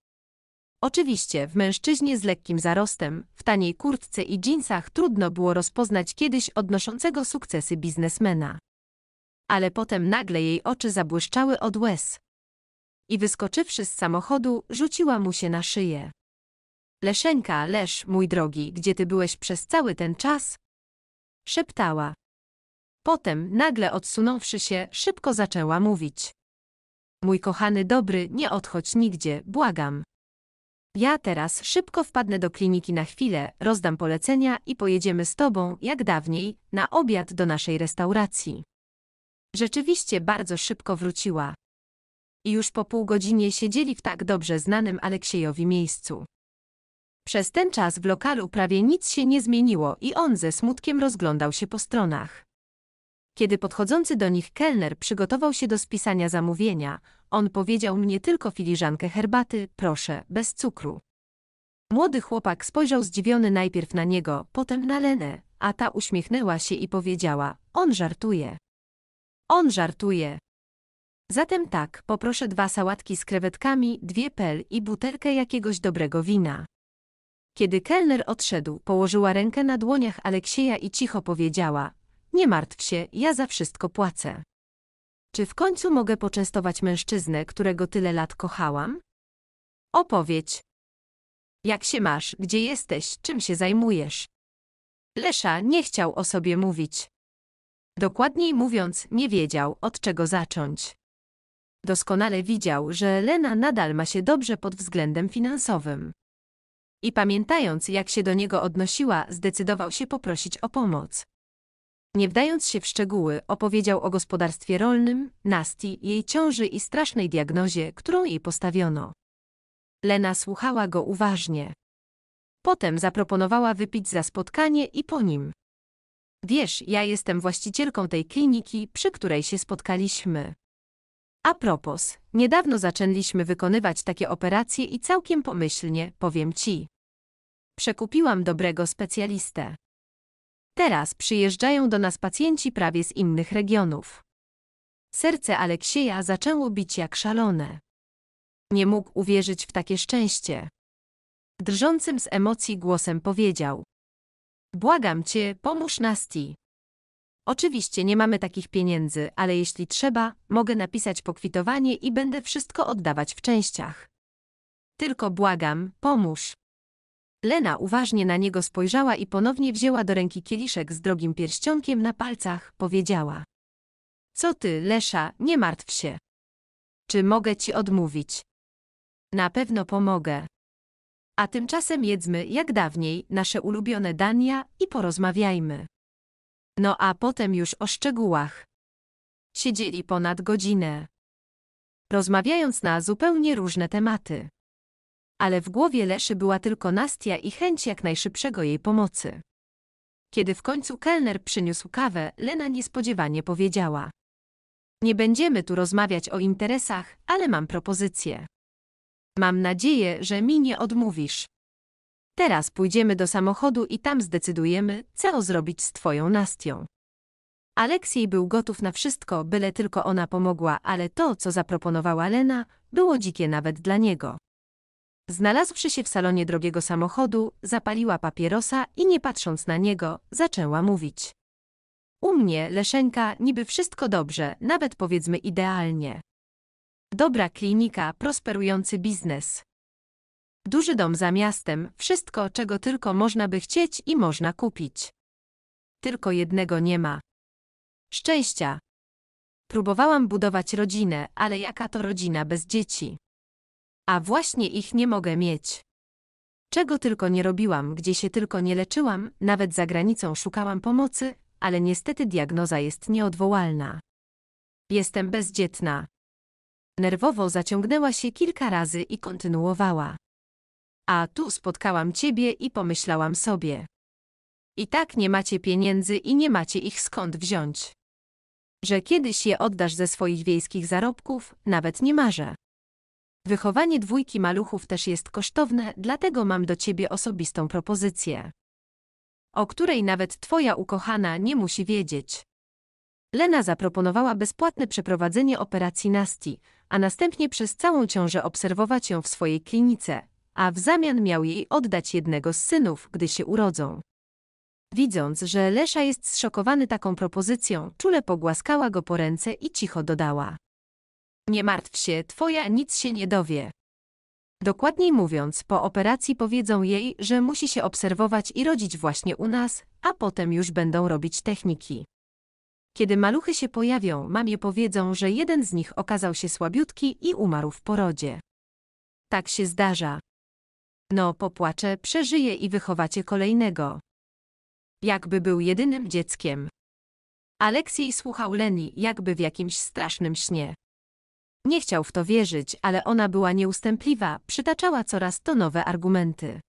Oczywiście, w mężczyźnie z lekkim zarostem, w taniej kurtce i dżinsach trudno było rozpoznać kiedyś odnoszącego sukcesy biznesmena. Ale potem nagle jej oczy zabłyszczały od łez. I wyskoczywszy z samochodu, rzuciła mu się na szyję. Leszenka, Lesz, mój drogi, gdzie ty byłeś przez cały ten czas? Szeptała. Potem, nagle odsunąwszy się, szybko zaczęła mówić. Mój kochany dobry, nie odchodź nigdzie, błagam. Ja teraz szybko wpadnę do kliniki na chwilę, rozdam polecenia i pojedziemy z tobą, jak dawniej, na obiad do naszej restauracji. Rzeczywiście bardzo szybko wróciła. I już po pół godzinie siedzieli w tak dobrze znanym Aleksiejowi miejscu. Przez ten czas w lokalu prawie nic się nie zmieniło i on ze smutkiem rozglądał się po stronach. Kiedy podchodzący do nich kelner przygotował się do spisania zamówienia, on powiedział mnie tylko filiżankę herbaty, proszę, bez cukru. Młody chłopak spojrzał zdziwiony najpierw na niego, potem na Lenę, a ta uśmiechnęła się i powiedziała, on żartuje. On żartuje. Zatem tak, poproszę dwa sałatki z krewetkami, dwie pel i butelkę jakiegoś dobrego wina. Kiedy kelner odszedł, położyła rękę na dłoniach Aleksieja i cicho powiedziała, nie martw się, ja za wszystko płacę. Czy w końcu mogę poczęstować mężczyznę, którego tyle lat kochałam? Opowiedź. Jak się masz, gdzie jesteś, czym się zajmujesz? Lesza nie chciał o sobie mówić. Dokładniej mówiąc, nie wiedział, od czego zacząć. Doskonale widział, że Lena nadal ma się dobrze pod względem finansowym. I pamiętając, jak się do niego odnosiła, zdecydował się poprosić o pomoc. Nie wdając się w szczegóły, opowiedział o gospodarstwie rolnym, Nasti, jej ciąży i strasznej diagnozie, którą jej postawiono. Lena słuchała go uważnie. Potem zaproponowała wypić za spotkanie i po nim. Wiesz, ja jestem właścicielką tej kliniki, przy której się spotkaliśmy. A propos, niedawno zaczęliśmy wykonywać takie operacje i całkiem pomyślnie, powiem ci. Przekupiłam dobrego specjalistę. Teraz przyjeżdżają do nas pacjenci prawie z innych regionów. Serce Aleksieja zaczęło bić jak szalone. Nie mógł uwierzyć w takie szczęście. Drżącym z emocji głosem powiedział: Błagam cię, pomóż Nasti. Oczywiście nie mamy takich pieniędzy, ale jeśli trzeba, mogę napisać pokwitowanie i będę wszystko oddawać w częściach. Tylko błagam, pomóż. Lena uważnie na niego spojrzała i ponownie wzięła do ręki kieliszek z drogim pierścionkiem na palcach, powiedziała. Co ty, Lesza, nie martw się. Czy mogę ci odmówić? Na pewno pomogę. A tymczasem jedzmy, jak dawniej, nasze ulubione dania i porozmawiajmy. No a potem już o szczegółach. Siedzieli ponad godzinę. Rozmawiając na zupełnie różne tematy ale w głowie Leszy była tylko Nastia i chęć jak najszybszego jej pomocy. Kiedy w końcu kelner przyniósł kawę, Lena niespodziewanie powiedziała. Nie będziemy tu rozmawiać o interesach, ale mam propozycję. Mam nadzieję, że mi nie odmówisz. Teraz pójdziemy do samochodu i tam zdecydujemy, co zrobić z twoją Nastią. Aleksiej był gotów na wszystko, byle tylko ona pomogła, ale to, co zaproponowała Lena, było dzikie nawet dla niego. Znalazłszy się w salonie drogiego samochodu, zapaliła papierosa i nie patrząc na niego, zaczęła mówić. U mnie, Leszenka, niby wszystko dobrze, nawet powiedzmy idealnie. Dobra klinika, prosperujący biznes. Duży dom za miastem, wszystko, czego tylko można by chcieć i można kupić. Tylko jednego nie ma. Szczęścia. Próbowałam budować rodzinę, ale jaka to rodzina bez dzieci? A właśnie ich nie mogę mieć. Czego tylko nie robiłam, gdzie się tylko nie leczyłam, nawet za granicą szukałam pomocy, ale niestety diagnoza jest nieodwołalna. Jestem bezdzietna. Nerwowo zaciągnęła się kilka razy i kontynuowała. A tu spotkałam ciebie i pomyślałam sobie. I tak nie macie pieniędzy i nie macie ich skąd wziąć. Że kiedyś je oddasz ze swoich wiejskich zarobków, nawet nie marzę. Wychowanie dwójki maluchów też jest kosztowne, dlatego mam do ciebie osobistą propozycję, o której nawet twoja ukochana nie musi wiedzieć. Lena zaproponowała bezpłatne przeprowadzenie operacji Nasti, a następnie przez całą ciążę obserwować ją w swojej klinice, a w zamian miał jej oddać jednego z synów, gdy się urodzą. Widząc, że Lesza jest zszokowany taką propozycją, czule pogłaskała go po ręce i cicho dodała. Nie martw się, twoja nic się nie dowie. Dokładniej mówiąc, po operacji powiedzą jej, że musi się obserwować i rodzić właśnie u nas, a potem już będą robić techniki. Kiedy maluchy się pojawią, mamie powiedzą, że jeden z nich okazał się słabiutki i umarł w porodzie. Tak się zdarza. No, popłacze, przeżyje i wychowacie kolejnego. Jakby był jedynym dzieckiem. Aleksiej słuchał Leni, jakby w jakimś strasznym śnie. Nie chciał w to wierzyć, ale ona była nieustępliwa, przytaczała coraz to nowe argumenty.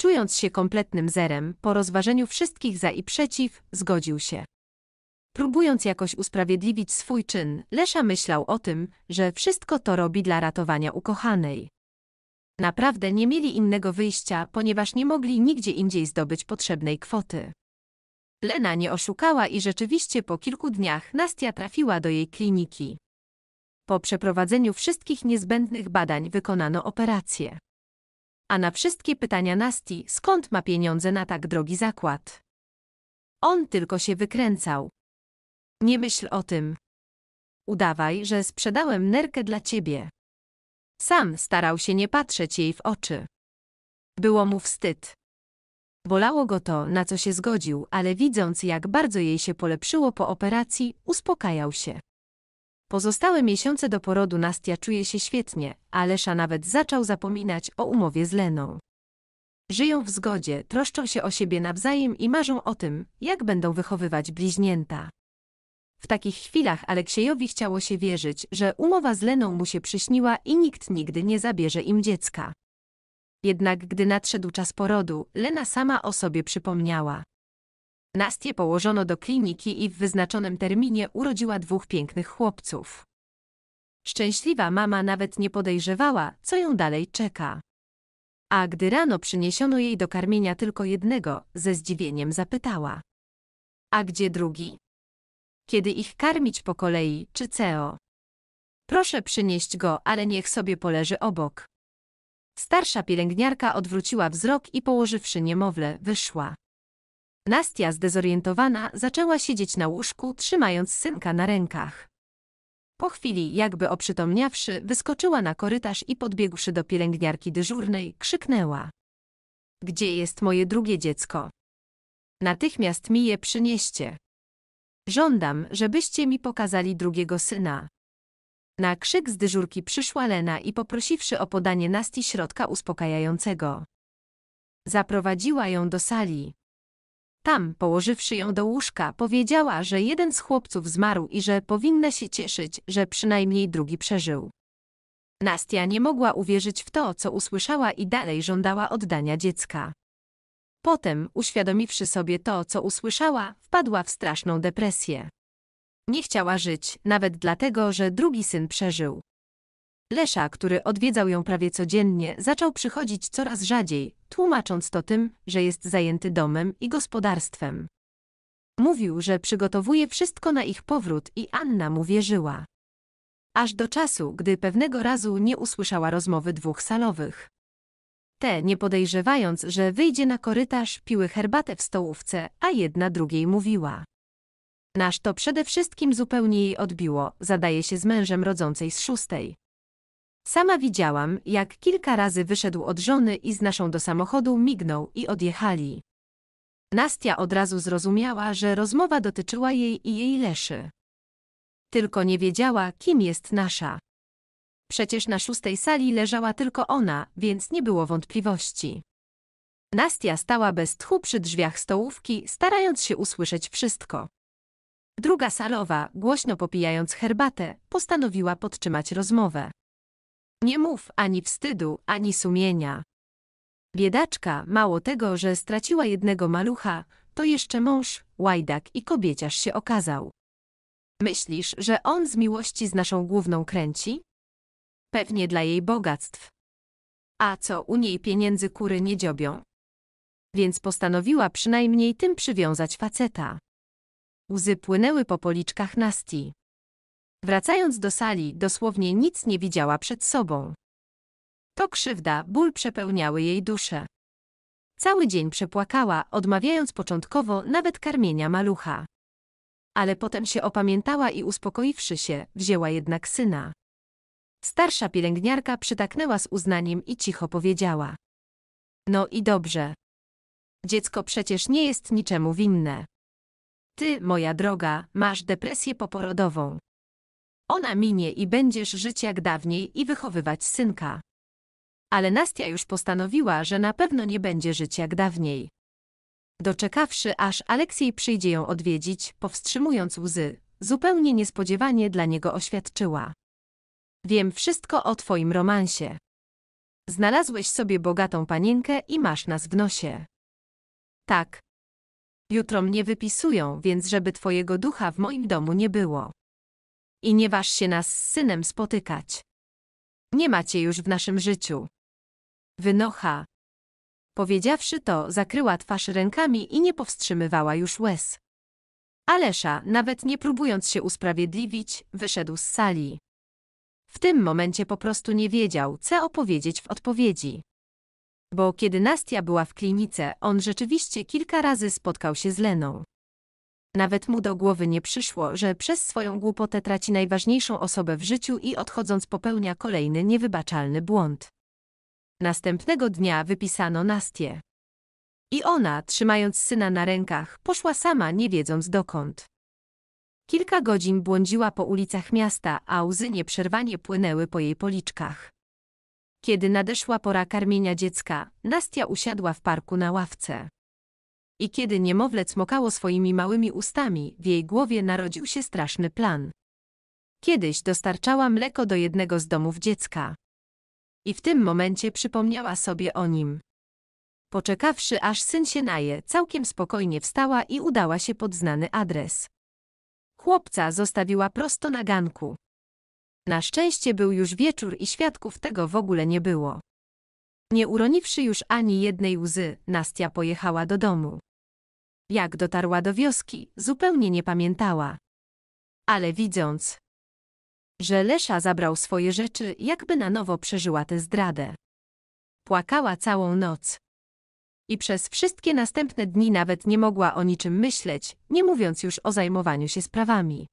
Czując się kompletnym zerem, po rozważeniu wszystkich za i przeciw, zgodził się. Próbując jakoś usprawiedliwić swój czyn, Lesza myślał o tym, że wszystko to robi dla ratowania ukochanej. Naprawdę nie mieli innego wyjścia, ponieważ nie mogli nigdzie indziej zdobyć potrzebnej kwoty. Lena nie oszukała i rzeczywiście po kilku dniach Nastia trafiła do jej kliniki. Po przeprowadzeniu wszystkich niezbędnych badań wykonano operację. A na wszystkie pytania Nasti, skąd ma pieniądze na tak drogi zakład? On tylko się wykręcał. Nie myśl o tym. Udawaj, że sprzedałem nerkę dla ciebie. Sam starał się nie patrzeć jej w oczy. Było mu wstyd. Bolało go to, na co się zgodził, ale widząc, jak bardzo jej się polepszyło po operacji, uspokajał się. Pozostałe miesiące do porodu Nastia czuje się świetnie, a Lesza nawet zaczął zapominać o umowie z Leną. Żyją w zgodzie, troszczą się o siebie nawzajem i marzą o tym, jak będą wychowywać bliźnięta. W takich chwilach Aleksiejowi chciało się wierzyć, że umowa z Leną mu się przyśniła i nikt nigdy nie zabierze im dziecka. Jednak gdy nadszedł czas porodu, Lena sama o sobie przypomniała. Nastię położono do kliniki i w wyznaczonym terminie urodziła dwóch pięknych chłopców. Szczęśliwa mama nawet nie podejrzewała, co ją dalej czeka. A gdy rano przyniesiono jej do karmienia tylko jednego, ze zdziwieniem zapytała. A gdzie drugi? Kiedy ich karmić po kolei, czy ceo? Proszę przynieść go, ale niech sobie poleży obok. Starsza pielęgniarka odwróciła wzrok i położywszy niemowlę, wyszła. Nastia zdezorientowana zaczęła siedzieć na łóżku, trzymając synka na rękach. Po chwili, jakby oprzytomniawszy, wyskoczyła na korytarz i podbiegłszy do pielęgniarki dyżurnej, krzyknęła. Gdzie jest moje drugie dziecko? Natychmiast mi je przynieście. Żądam, żebyście mi pokazali drugiego syna. Na krzyk z dyżurki przyszła Lena i poprosiwszy o podanie Nasti środka uspokajającego. Zaprowadziła ją do sali. Tam, położywszy ją do łóżka, powiedziała, że jeden z chłopców zmarł i że powinna się cieszyć, że przynajmniej drugi przeżył. Nastia nie mogła uwierzyć w to, co usłyszała i dalej żądała oddania dziecka. Potem, uświadomiwszy sobie to, co usłyszała, wpadła w straszną depresję. Nie chciała żyć, nawet dlatego, że drugi syn przeżył. Lesza, który odwiedzał ją prawie codziennie, zaczął przychodzić coraz rzadziej, tłumacząc to tym, że jest zajęty domem i gospodarstwem. Mówił, że przygotowuje wszystko na ich powrót i Anna mu wierzyła. Aż do czasu, gdy pewnego razu nie usłyszała rozmowy dwóch salowych. Te, nie podejrzewając, że wyjdzie na korytarz, piły herbatę w stołówce, a jedna drugiej mówiła. Nasz to przede wszystkim zupełnie jej odbiło, zadaje się z mężem rodzącej z szóstej. Sama widziałam, jak kilka razy wyszedł od żony i z naszą do samochodu mignął i odjechali. Nastia od razu zrozumiała, że rozmowa dotyczyła jej i jej leszy. Tylko nie wiedziała, kim jest nasza. Przecież na szóstej sali leżała tylko ona, więc nie było wątpliwości. Nastia stała bez tchu przy drzwiach stołówki, starając się usłyszeć wszystko. Druga salowa, głośno popijając herbatę, postanowiła podtrzymać rozmowę. Nie mów ani wstydu, ani sumienia. Biedaczka, mało tego, że straciła jednego malucha, to jeszcze mąż, łajdak i kobieciarz się okazał. Myślisz, że on z miłości z naszą główną kręci? Pewnie dla jej bogactw. A co u niej pieniędzy kury nie dziobią? Więc postanowiła przynajmniej tym przywiązać faceta. Łzy płynęły po policzkach Nasti. Wracając do sali, dosłownie nic nie widziała przed sobą. To krzywda, ból przepełniały jej duszę. Cały dzień przepłakała, odmawiając początkowo nawet karmienia malucha. Ale potem się opamiętała i uspokoiwszy się, wzięła jednak syna. Starsza pielęgniarka przytaknęła z uznaniem i cicho powiedziała. No i dobrze. Dziecko przecież nie jest niczemu winne. Ty, moja droga, masz depresję poporodową. Ona minie i będziesz żyć jak dawniej i wychowywać synka. Ale Nastia już postanowiła, że na pewno nie będzie żyć jak dawniej. Doczekawszy, aż Aleksiej przyjdzie ją odwiedzić, powstrzymując łzy, zupełnie niespodziewanie dla niego oświadczyła. Wiem wszystko o twoim romansie. Znalazłeś sobie bogatą panienkę i masz nas w nosie. Tak. Jutro mnie wypisują, więc żeby twojego ducha w moim domu nie było i nie waż się nas z synem spotykać. Nie macie już w naszym życiu. Wynocha. Powiedziawszy to, zakryła twarz rękami i nie powstrzymywała już łez. Alesza, nawet nie próbując się usprawiedliwić, wyszedł z sali. W tym momencie po prostu nie wiedział, co opowiedzieć w odpowiedzi. Bo kiedy Nastia była w klinice, on rzeczywiście kilka razy spotkał się z Leną. Nawet mu do głowy nie przyszło, że przez swoją głupotę traci najważniejszą osobę w życiu i odchodząc popełnia kolejny niewybaczalny błąd. Następnego dnia wypisano Nastię. I ona, trzymając syna na rękach, poszła sama, nie wiedząc dokąd. Kilka godzin błądziła po ulicach miasta, a łzy nieprzerwanie płynęły po jej policzkach. Kiedy nadeszła pora karmienia dziecka, Nastia usiadła w parku na ławce. I kiedy niemowlę cmokało swoimi małymi ustami, w jej głowie narodził się straszny plan. Kiedyś dostarczała mleko do jednego z domów dziecka. I w tym momencie przypomniała sobie o nim. Poczekawszy, aż syn się naje, całkiem spokojnie wstała i udała się pod znany adres. Chłopca zostawiła prosto na ganku. Na szczęście był już wieczór i świadków tego w ogóle nie było. Nie uroniwszy już ani jednej łzy, Nastia pojechała do domu. Jak dotarła do wioski, zupełnie nie pamiętała. Ale widząc, że Lesza zabrał swoje rzeczy, jakby na nowo przeżyła tę zdradę. Płakała całą noc. I przez wszystkie następne dni nawet nie mogła o niczym myśleć, nie mówiąc już o zajmowaniu się sprawami.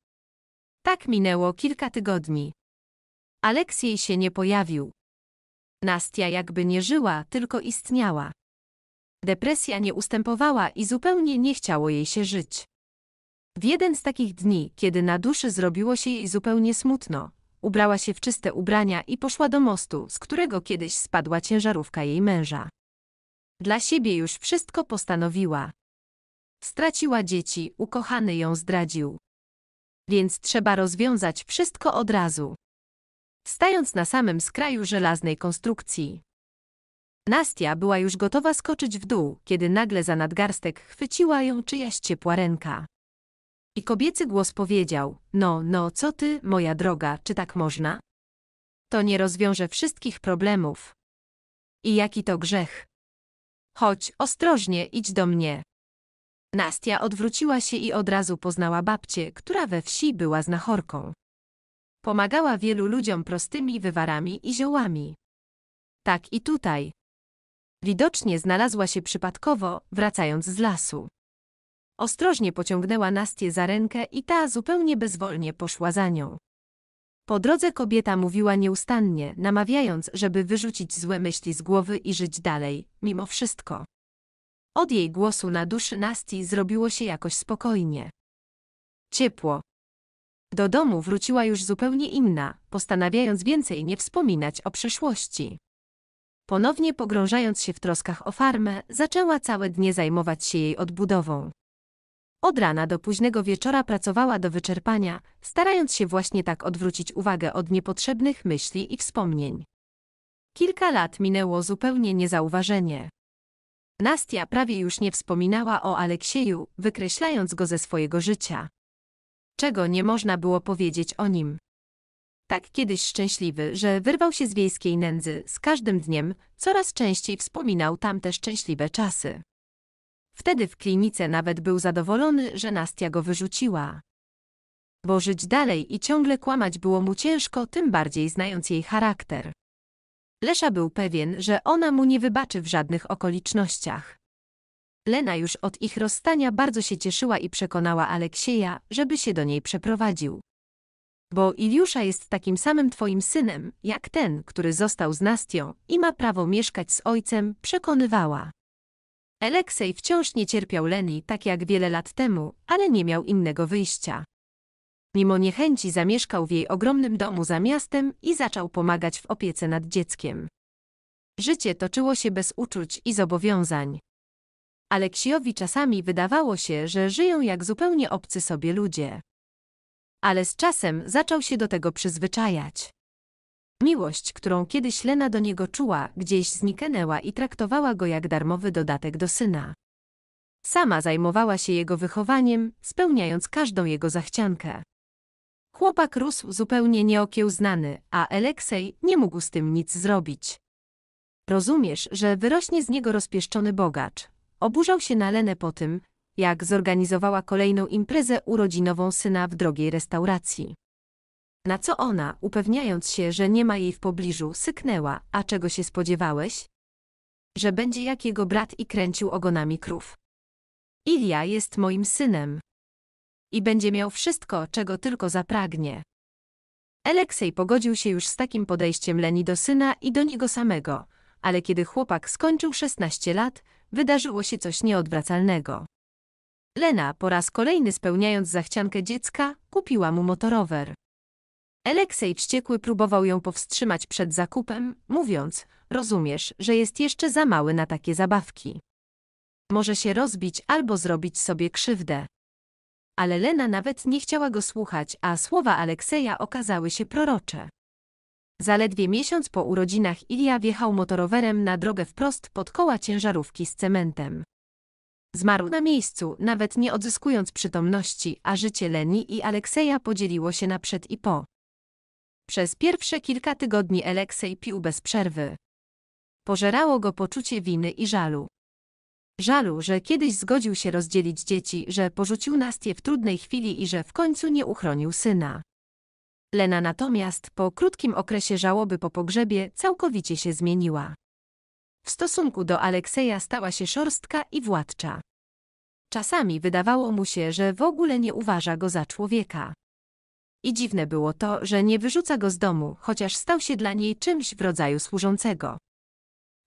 Tak minęło kilka tygodni. Aleksiej się nie pojawił. Nastia jakby nie żyła, tylko istniała. Depresja nie ustępowała i zupełnie nie chciało jej się żyć. W jeden z takich dni, kiedy na duszy zrobiło się jej zupełnie smutno, ubrała się w czyste ubrania i poszła do mostu, z którego kiedyś spadła ciężarówka jej męża. Dla siebie już wszystko postanowiła. Straciła dzieci, ukochany ją zdradził. Więc trzeba rozwiązać wszystko od razu. Stając na samym skraju żelaznej konstrukcji, Nastia była już gotowa skoczyć w dół, kiedy nagle za nadgarstek chwyciła ją czyjaś ciepła ręka. I kobiecy głos powiedział, no, no, co ty, moja droga, czy tak można? To nie rozwiąże wszystkich problemów. I jaki to grzech. Chodź, ostrożnie, idź do mnie. Nastia odwróciła się i od razu poznała babcię, która we wsi była znachorką. Pomagała wielu ludziom prostymi wywarami i ziołami. Tak i tutaj, Widocznie znalazła się przypadkowo, wracając z lasu. Ostrożnie pociągnęła Nastię za rękę i ta zupełnie bezwolnie poszła za nią. Po drodze kobieta mówiła nieustannie, namawiając, żeby wyrzucić złe myśli z głowy i żyć dalej, mimo wszystko. Od jej głosu na duszy Nasti zrobiło się jakoś spokojnie. Ciepło. Do domu wróciła już zupełnie inna, postanawiając więcej nie wspominać o przeszłości ponownie pogrążając się w troskach o farmę, zaczęła całe dnie zajmować się jej odbudową. Od rana do późnego wieczora pracowała do wyczerpania, starając się właśnie tak odwrócić uwagę od niepotrzebnych myśli i wspomnień. Kilka lat minęło zupełnie niezauważenie. Nastia prawie już nie wspominała o Aleksieju, wykreślając go ze swojego życia. Czego nie można było powiedzieć o nim tak kiedyś szczęśliwy, że wyrwał się z wiejskiej nędzy, z każdym dniem coraz częściej wspominał tamte szczęśliwe czasy. Wtedy w klinice nawet był zadowolony, że Nastia go wyrzuciła. Bo żyć dalej i ciągle kłamać było mu ciężko, tym bardziej znając jej charakter. Lesza był pewien, że ona mu nie wybaczy w żadnych okolicznościach. Lena już od ich rozstania bardzo się cieszyła i przekonała Aleksieja, żeby się do niej przeprowadził bo Iliusza jest takim samym twoim synem, jak ten, który został z Nastią i ma prawo mieszkać z ojcem, przekonywała. Eleksej wciąż nie cierpiał Leni tak jak wiele lat temu, ale nie miał innego wyjścia. Mimo niechęci zamieszkał w jej ogromnym domu za miastem i zaczął pomagać w opiece nad dzieckiem. Życie toczyło się bez uczuć i zobowiązań. Aleksiowi czasami wydawało się, że żyją jak zupełnie obcy sobie ludzie ale z czasem zaczął się do tego przyzwyczajać. Miłość, którą kiedyś Lena do niego czuła, gdzieś zniknęła i traktowała go jak darmowy dodatek do syna. Sama zajmowała się jego wychowaniem, spełniając każdą jego zachciankę. Chłopak rósł zupełnie nieokiełznany, a Eleksej nie mógł z tym nic zrobić. Rozumiesz, że wyrośnie z niego rozpieszczony bogacz. Oburzał się na Lenę po tym, jak zorganizowała kolejną imprezę urodzinową syna w drogiej restauracji. Na co ona, upewniając się, że nie ma jej w pobliżu, syknęła, a czego się spodziewałeś? Że będzie jak jego brat i kręcił ogonami krów. Ilia jest moim synem. I będzie miał wszystko, czego tylko zapragnie. Aleksej pogodził się już z takim podejściem Leni do syna i do niego samego, ale kiedy chłopak skończył 16 lat, wydarzyło się coś nieodwracalnego. Lena, po raz kolejny spełniając zachciankę dziecka, kupiła mu motorower. Aleksej wściekły próbował ją powstrzymać przed zakupem, mówiąc, rozumiesz, że jest jeszcze za mały na takie zabawki. Może się rozbić albo zrobić sobie krzywdę. Ale Lena nawet nie chciała go słuchać, a słowa Alekseja okazały się prorocze. Zaledwie miesiąc po urodzinach Ilia wjechał motorowerem na drogę wprost pod koła ciężarówki z cementem. Zmarł na miejscu, nawet nie odzyskując przytomności, a życie Leni i Alekseja podzieliło się na przed i po. Przez pierwsze kilka tygodni Aleksej pił bez przerwy. Pożerało go poczucie winy i żalu. Żalu, że kiedyś zgodził się rozdzielić dzieci, że porzucił Nastię w trudnej chwili i że w końcu nie uchronił syna. Lena natomiast po krótkim okresie żałoby po pogrzebie całkowicie się zmieniła. W stosunku do Alekseja stała się szorstka i władcza. Czasami wydawało mu się, że w ogóle nie uważa go za człowieka. I dziwne było to, że nie wyrzuca go z domu, chociaż stał się dla niej czymś w rodzaju służącego.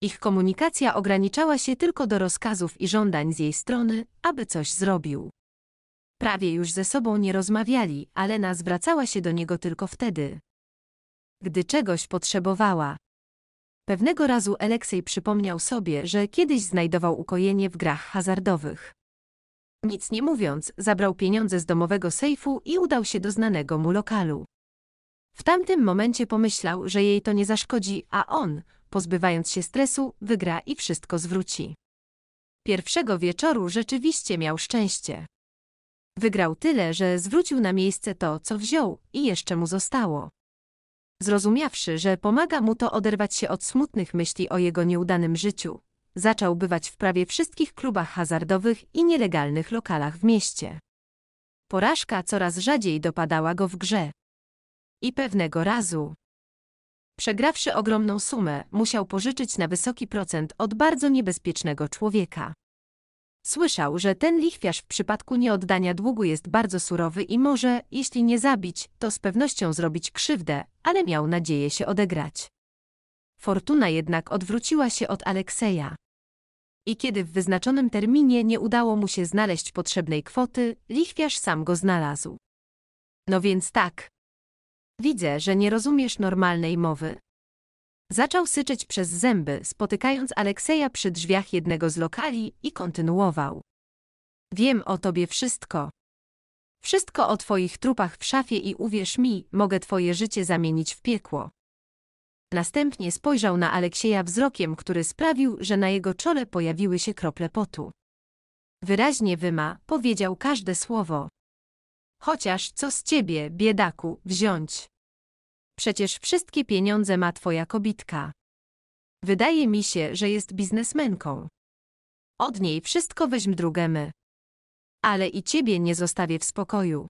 Ich komunikacja ograniczała się tylko do rozkazów i żądań z jej strony, aby coś zrobił. Prawie już ze sobą nie rozmawiali, Alena zwracała się do niego tylko wtedy, gdy czegoś potrzebowała. Pewnego razu Aleksiej przypomniał sobie, że kiedyś znajdował ukojenie w grach hazardowych. Nic nie mówiąc, zabrał pieniądze z domowego sejfu i udał się do znanego mu lokalu. W tamtym momencie pomyślał, że jej to nie zaszkodzi, a on, pozbywając się stresu, wygra i wszystko zwróci. Pierwszego wieczoru rzeczywiście miał szczęście. Wygrał tyle, że zwrócił na miejsce to, co wziął i jeszcze mu zostało. Zrozumiawszy, że pomaga mu to oderwać się od smutnych myśli o jego nieudanym życiu, zaczął bywać w prawie wszystkich klubach hazardowych i nielegalnych lokalach w mieście. Porażka coraz rzadziej dopadała go w grze. I pewnego razu, przegrawszy ogromną sumę, musiał pożyczyć na wysoki procent od bardzo niebezpiecznego człowieka. Słyszał, że ten lichwiarz w przypadku nieoddania długu jest bardzo surowy i może, jeśli nie zabić, to z pewnością zrobić krzywdę, ale miał nadzieję się odegrać. Fortuna jednak odwróciła się od Alekseja. I kiedy w wyznaczonym terminie nie udało mu się znaleźć potrzebnej kwoty, lichwiarz sam go znalazł. No więc tak. Widzę, że nie rozumiesz normalnej mowy. Zaczął syczeć przez zęby, spotykając Alekseja przy drzwiach jednego z lokali i kontynuował. Wiem o tobie wszystko. Wszystko o twoich trupach w szafie i uwierz mi, mogę twoje życie zamienić w piekło. Następnie spojrzał na Aleksieja wzrokiem, który sprawił, że na jego czole pojawiły się krople potu. Wyraźnie wyma, powiedział każde słowo. Chociaż co z ciebie, biedaku, wziąć? Przecież wszystkie pieniądze ma twoja kobitka. Wydaje mi się, że jest biznesmenką. Od niej wszystko weźm drugemy. Ale i ciebie nie zostawię w spokoju.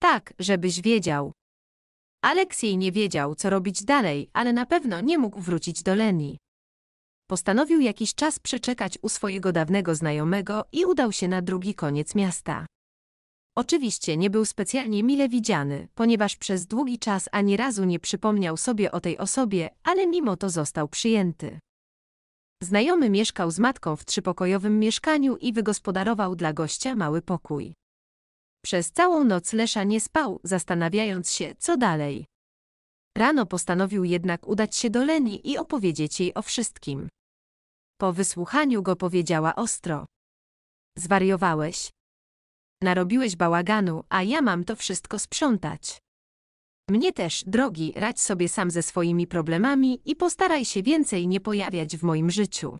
Tak, żebyś wiedział. Aleksiej nie wiedział, co robić dalej, ale na pewno nie mógł wrócić do Leni. Postanowił jakiś czas przeczekać u swojego dawnego znajomego i udał się na drugi koniec miasta. Oczywiście nie był specjalnie mile widziany, ponieważ przez długi czas ani razu nie przypomniał sobie o tej osobie, ale mimo to został przyjęty. Znajomy mieszkał z matką w trzypokojowym mieszkaniu i wygospodarował dla gościa mały pokój. Przez całą noc Lesza nie spał, zastanawiając się, co dalej. Rano postanowił jednak udać się do Leni i opowiedzieć jej o wszystkim. Po wysłuchaniu go powiedziała ostro. Zwariowałeś. Narobiłeś bałaganu, a ja mam to wszystko sprzątać. Mnie też, drogi, radź sobie sam ze swoimi problemami i postaraj się więcej nie pojawiać w moim życiu.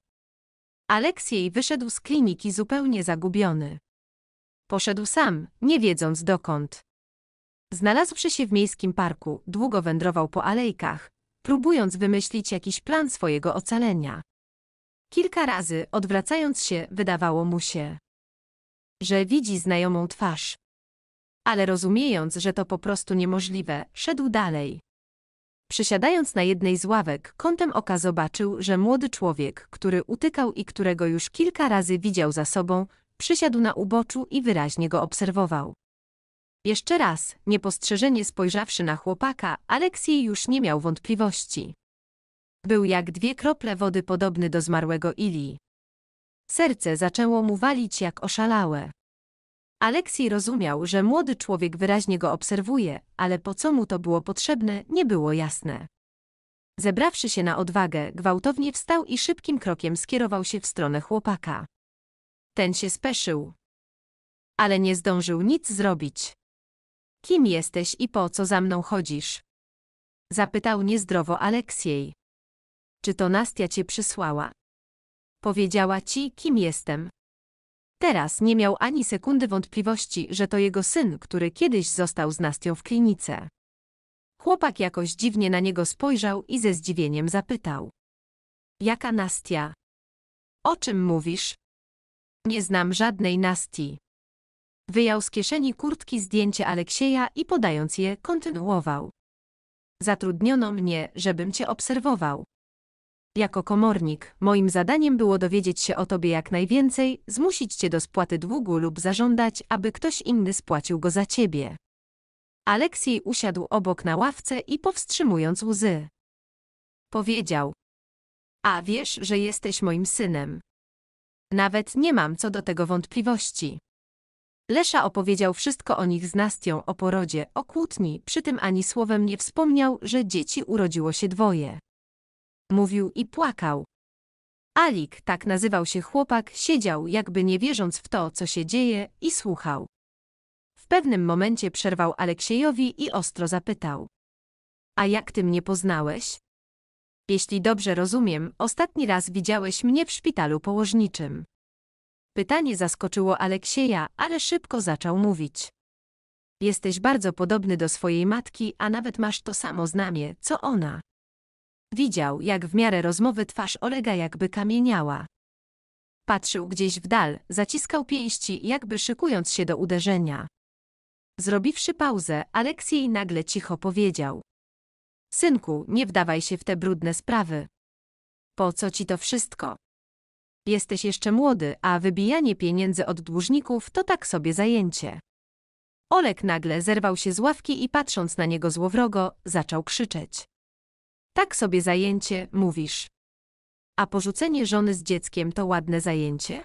Aleksiej wyszedł z kliniki zupełnie zagubiony. Poszedł sam, nie wiedząc dokąd. Znalazłszy się w miejskim parku, długo wędrował po alejkach, próbując wymyślić jakiś plan swojego ocalenia. Kilka razy, odwracając się, wydawało mu się, że widzi znajomą twarz. Ale rozumiejąc, że to po prostu niemożliwe, szedł dalej. Przysiadając na jednej z ławek, kątem oka zobaczył, że młody człowiek, który utykał i którego już kilka razy widział za sobą, przysiadł na uboczu i wyraźnie go obserwował. Jeszcze raz, niepostrzeżenie spojrzawszy na chłopaka, Aleksiej już nie miał wątpliwości. Był jak dwie krople wody podobny do zmarłego Ilii. Serce zaczęło mu walić jak oszalałe. Aleksiej rozumiał, że młody człowiek wyraźnie go obserwuje, ale po co mu to było potrzebne, nie było jasne. Zebrawszy się na odwagę, gwałtownie wstał i szybkim krokiem skierował się w stronę chłopaka. Ten się speszył. Ale nie zdążył nic zrobić. Kim jesteś i po co za mną chodzisz? Zapytał niezdrowo Aleksiej. Czy to Nastia cię przysłała? Powiedziała ci, kim jestem. Teraz nie miał ani sekundy wątpliwości, że to jego syn, który kiedyś został z Nastią w klinice. Chłopak jakoś dziwnie na niego spojrzał i ze zdziwieniem zapytał. Jaka Nastia? O czym mówisz? Nie znam żadnej Nastii. Wyjął z kieszeni kurtki zdjęcie Aleksieja i podając je, kontynuował. Zatrudniono mnie, żebym cię obserwował. Jako komornik, moim zadaniem było dowiedzieć się o tobie jak najwięcej, zmusić cię do spłaty długu lub zażądać, aby ktoś inny spłacił go za ciebie. Aleksiej usiadł obok na ławce i powstrzymując łzy. Powiedział. A wiesz, że jesteś moim synem. Nawet nie mam co do tego wątpliwości. Lesza opowiedział wszystko o nich z Nastią o porodzie, o kłótni, przy tym ani słowem nie wspomniał, że dzieci urodziło się dwoje. Mówił i płakał. Alik, tak nazywał się chłopak, siedział jakby nie wierząc w to, co się dzieje, i słuchał. W pewnym momencie przerwał Aleksiejowi i ostro zapytał. A jak ty mnie poznałeś? Jeśli dobrze rozumiem, ostatni raz widziałeś mnie w szpitalu położniczym. Pytanie zaskoczyło Aleksieja, ale szybko zaczął mówić. Jesteś bardzo podobny do swojej matki, a nawet masz to samo znamie, co ona. Widział, jak w miarę rozmowy twarz Olega jakby kamieniała. Patrzył gdzieś w dal, zaciskał pięści, jakby szykując się do uderzenia. Zrobiwszy pauzę, Aleksiej nagle cicho powiedział. Synku, nie wdawaj się w te brudne sprawy. Po co ci to wszystko? Jesteś jeszcze młody, a wybijanie pieniędzy od dłużników to tak sobie zajęcie. Olek nagle zerwał się z ławki i patrząc na niego złowrogo, zaczął krzyczeć. Tak sobie zajęcie, mówisz. A porzucenie żony z dzieckiem to ładne zajęcie?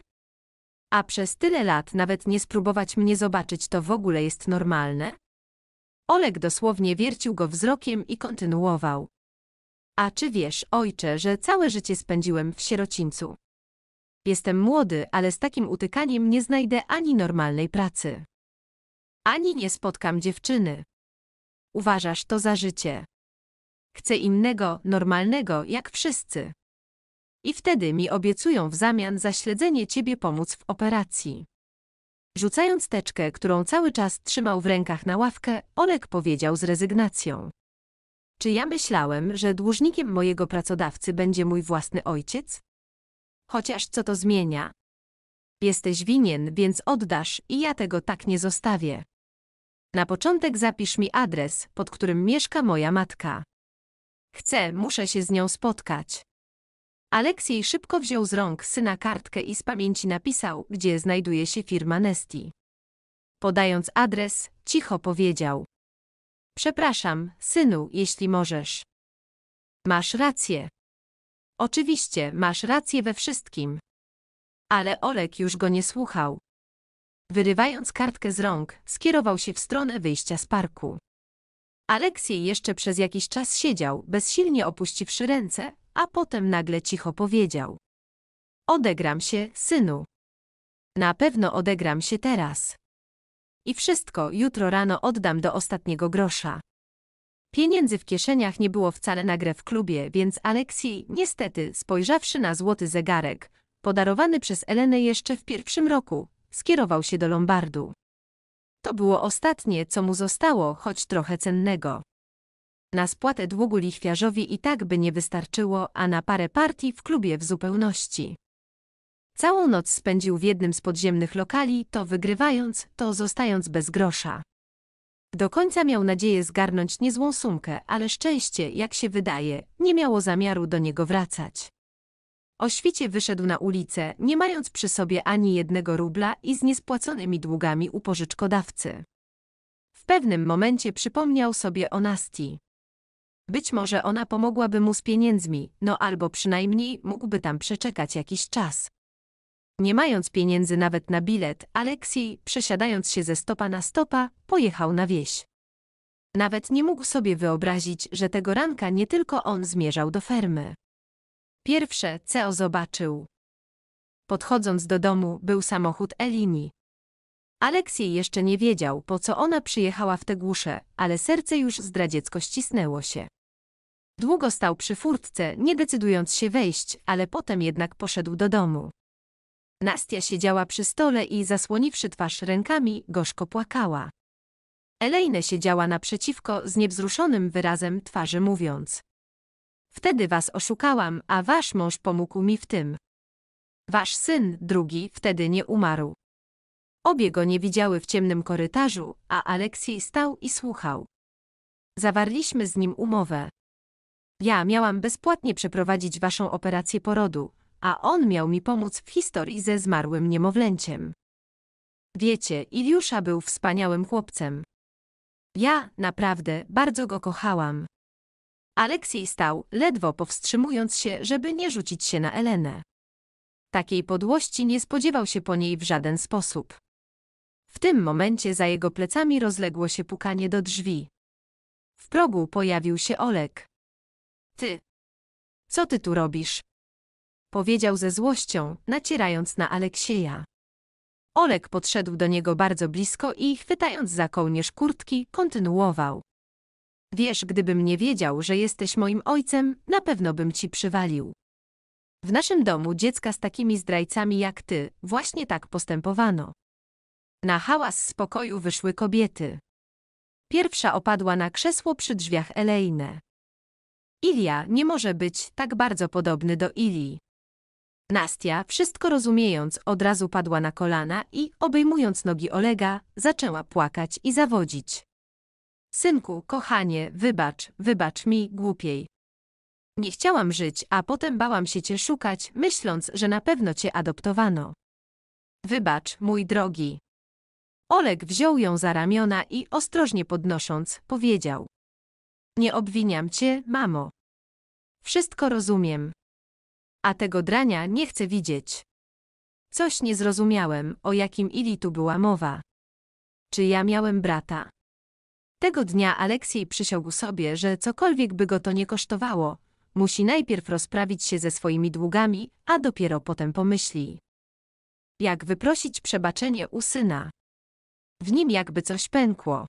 A przez tyle lat nawet nie spróbować mnie zobaczyć to w ogóle jest normalne? Oleg dosłownie wiercił go wzrokiem i kontynuował. A czy wiesz, ojcze, że całe życie spędziłem w sierocińcu? Jestem młody, ale z takim utykaniem nie znajdę ani normalnej pracy. Ani nie spotkam dziewczyny. Uważasz to za życie. Chcę innego, normalnego, jak wszyscy. I wtedy mi obiecują w zamian za śledzenie ciebie pomóc w operacji. Rzucając teczkę, którą cały czas trzymał w rękach na ławkę, Olek powiedział z rezygnacją. Czy ja myślałem, że dłużnikiem mojego pracodawcy będzie mój własny ojciec? Chociaż co to zmienia? Jesteś winien, więc oddasz i ja tego tak nie zostawię. Na początek zapisz mi adres, pod którym mieszka moja matka. Chcę, muszę się z nią spotkać. Aleksiej szybko wziął z rąk syna kartkę i z pamięci napisał, gdzie znajduje się firma Nesti. Podając adres, cicho powiedział. Przepraszam, synu, jeśli możesz. Masz rację. Oczywiście, masz rację we wszystkim. Ale Olek już go nie słuchał. Wyrywając kartkę z rąk, skierował się w stronę wyjścia z parku. Aleksiej jeszcze przez jakiś czas siedział, bezsilnie opuściwszy ręce, a potem nagle cicho powiedział. Odegram się, synu. Na pewno odegram się teraz. I wszystko jutro rano oddam do ostatniego grosza. Pieniędzy w kieszeniach nie było wcale na grę w klubie, więc Aleksiej, niestety, spojrzawszy na złoty zegarek, podarowany przez Elenę jeszcze w pierwszym roku, skierował się do Lombardu. To było ostatnie, co mu zostało, choć trochę cennego. Na spłatę długu lichwiarzowi i tak by nie wystarczyło, a na parę partii w klubie w zupełności. Całą noc spędził w jednym z podziemnych lokali, to wygrywając, to zostając bez grosza. Do końca miał nadzieję zgarnąć niezłą sumkę, ale szczęście, jak się wydaje, nie miało zamiaru do niego wracać. O świcie wyszedł na ulicę, nie mając przy sobie ani jednego rubla i z niespłaconymi długami u pożyczkodawcy. W pewnym momencie przypomniał sobie o Nasti. Być może ona pomogłaby mu z pieniędzmi, no albo przynajmniej mógłby tam przeczekać jakiś czas. Nie mając pieniędzy nawet na bilet, Aleksiej, przesiadając się ze stopa na stopa, pojechał na wieś. Nawet nie mógł sobie wyobrazić, że tego ranka nie tylko on zmierzał do fermy. Pierwsze, co zobaczył. Podchodząc do domu, był samochód Elini. Aleksiej jeszcze nie wiedział, po co ona przyjechała w tę głusze, ale serce już zdradziecko ścisnęło się. Długo stał przy furtce, nie decydując się wejść, ale potem jednak poszedł do domu. Nastia siedziała przy stole i zasłoniwszy twarz rękami, gorzko płakała. Elejne siedziała naprzeciwko z niewzruszonym wyrazem twarzy mówiąc. Wtedy was oszukałam, a wasz mąż pomógł mi w tym. Wasz syn, drugi, wtedy nie umarł. Obie go nie widziały w ciemnym korytarzu, a Aleksiej stał i słuchał. Zawarliśmy z nim umowę. Ja miałam bezpłatnie przeprowadzić waszą operację porodu, a on miał mi pomóc w historii ze zmarłym niemowlęciem. Wiecie, Iliusza był wspaniałym chłopcem. Ja, naprawdę, bardzo go kochałam. Aleksiej stał, ledwo powstrzymując się, żeby nie rzucić się na Elenę. Takiej podłości nie spodziewał się po niej w żaden sposób. W tym momencie za jego plecami rozległo się pukanie do drzwi. W progu pojawił się Olek. Ty. Co ty tu robisz? Powiedział ze złością, nacierając na Aleksieja. Olek podszedł do niego bardzo blisko i, chwytając za kołnierz kurtki, kontynuował. Wiesz, gdybym nie wiedział, że jesteś moim ojcem, na pewno bym ci przywalił. W naszym domu dziecka z takimi zdrajcami jak ty, właśnie tak postępowano. Na hałas z pokoju wyszły kobiety. Pierwsza opadła na krzesło przy drzwiach Elejne. Ilia nie może być tak bardzo podobny do Ilii. Nastia, wszystko rozumiejąc, od razu padła na kolana i, obejmując nogi Olega, zaczęła płakać i zawodzić. Synku, kochanie, wybacz, wybacz mi, głupiej. Nie chciałam żyć, a potem bałam się cię szukać, myśląc, że na pewno cię adoptowano. Wybacz, mój drogi. Olek wziął ją za ramiona i ostrożnie podnosząc, powiedział. Nie obwiniam cię, mamo. Wszystko rozumiem. A tego drania nie chcę widzieć. Coś nie zrozumiałem, o jakim Ili tu była mowa. Czy ja miałem brata? Tego dnia Aleksiej przysiągł sobie, że cokolwiek by go to nie kosztowało, musi najpierw rozprawić się ze swoimi długami, a dopiero potem pomyśli. Jak wyprosić przebaczenie u syna? W nim jakby coś pękło.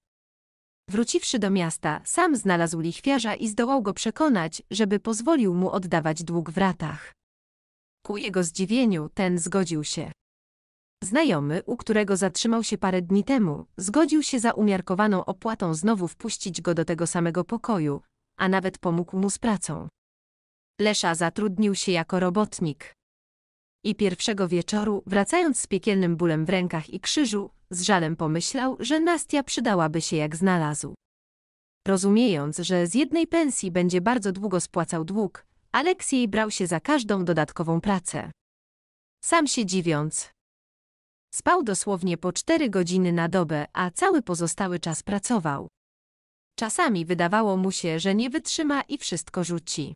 Wróciwszy do miasta, sam znalazł lichwiarza i zdołał go przekonać, żeby pozwolił mu oddawać dług w ratach. Ku jego zdziwieniu ten zgodził się. Znajomy, u którego zatrzymał się parę dni temu, zgodził się za umiarkowaną opłatą znowu wpuścić go do tego samego pokoju, a nawet pomógł mu z pracą. Lesza zatrudnił się jako robotnik. I pierwszego wieczoru, wracając z piekielnym bólem w rękach i krzyżu, z żalem pomyślał, że Nastia przydałaby się jak znalazł. Rozumiejąc, że z jednej pensji będzie bardzo długo spłacał dług, Aleksiej brał się za każdą dodatkową pracę. Sam się dziwiąc, Spał dosłownie po cztery godziny na dobę, a cały pozostały czas pracował. Czasami wydawało mu się, że nie wytrzyma i wszystko rzuci.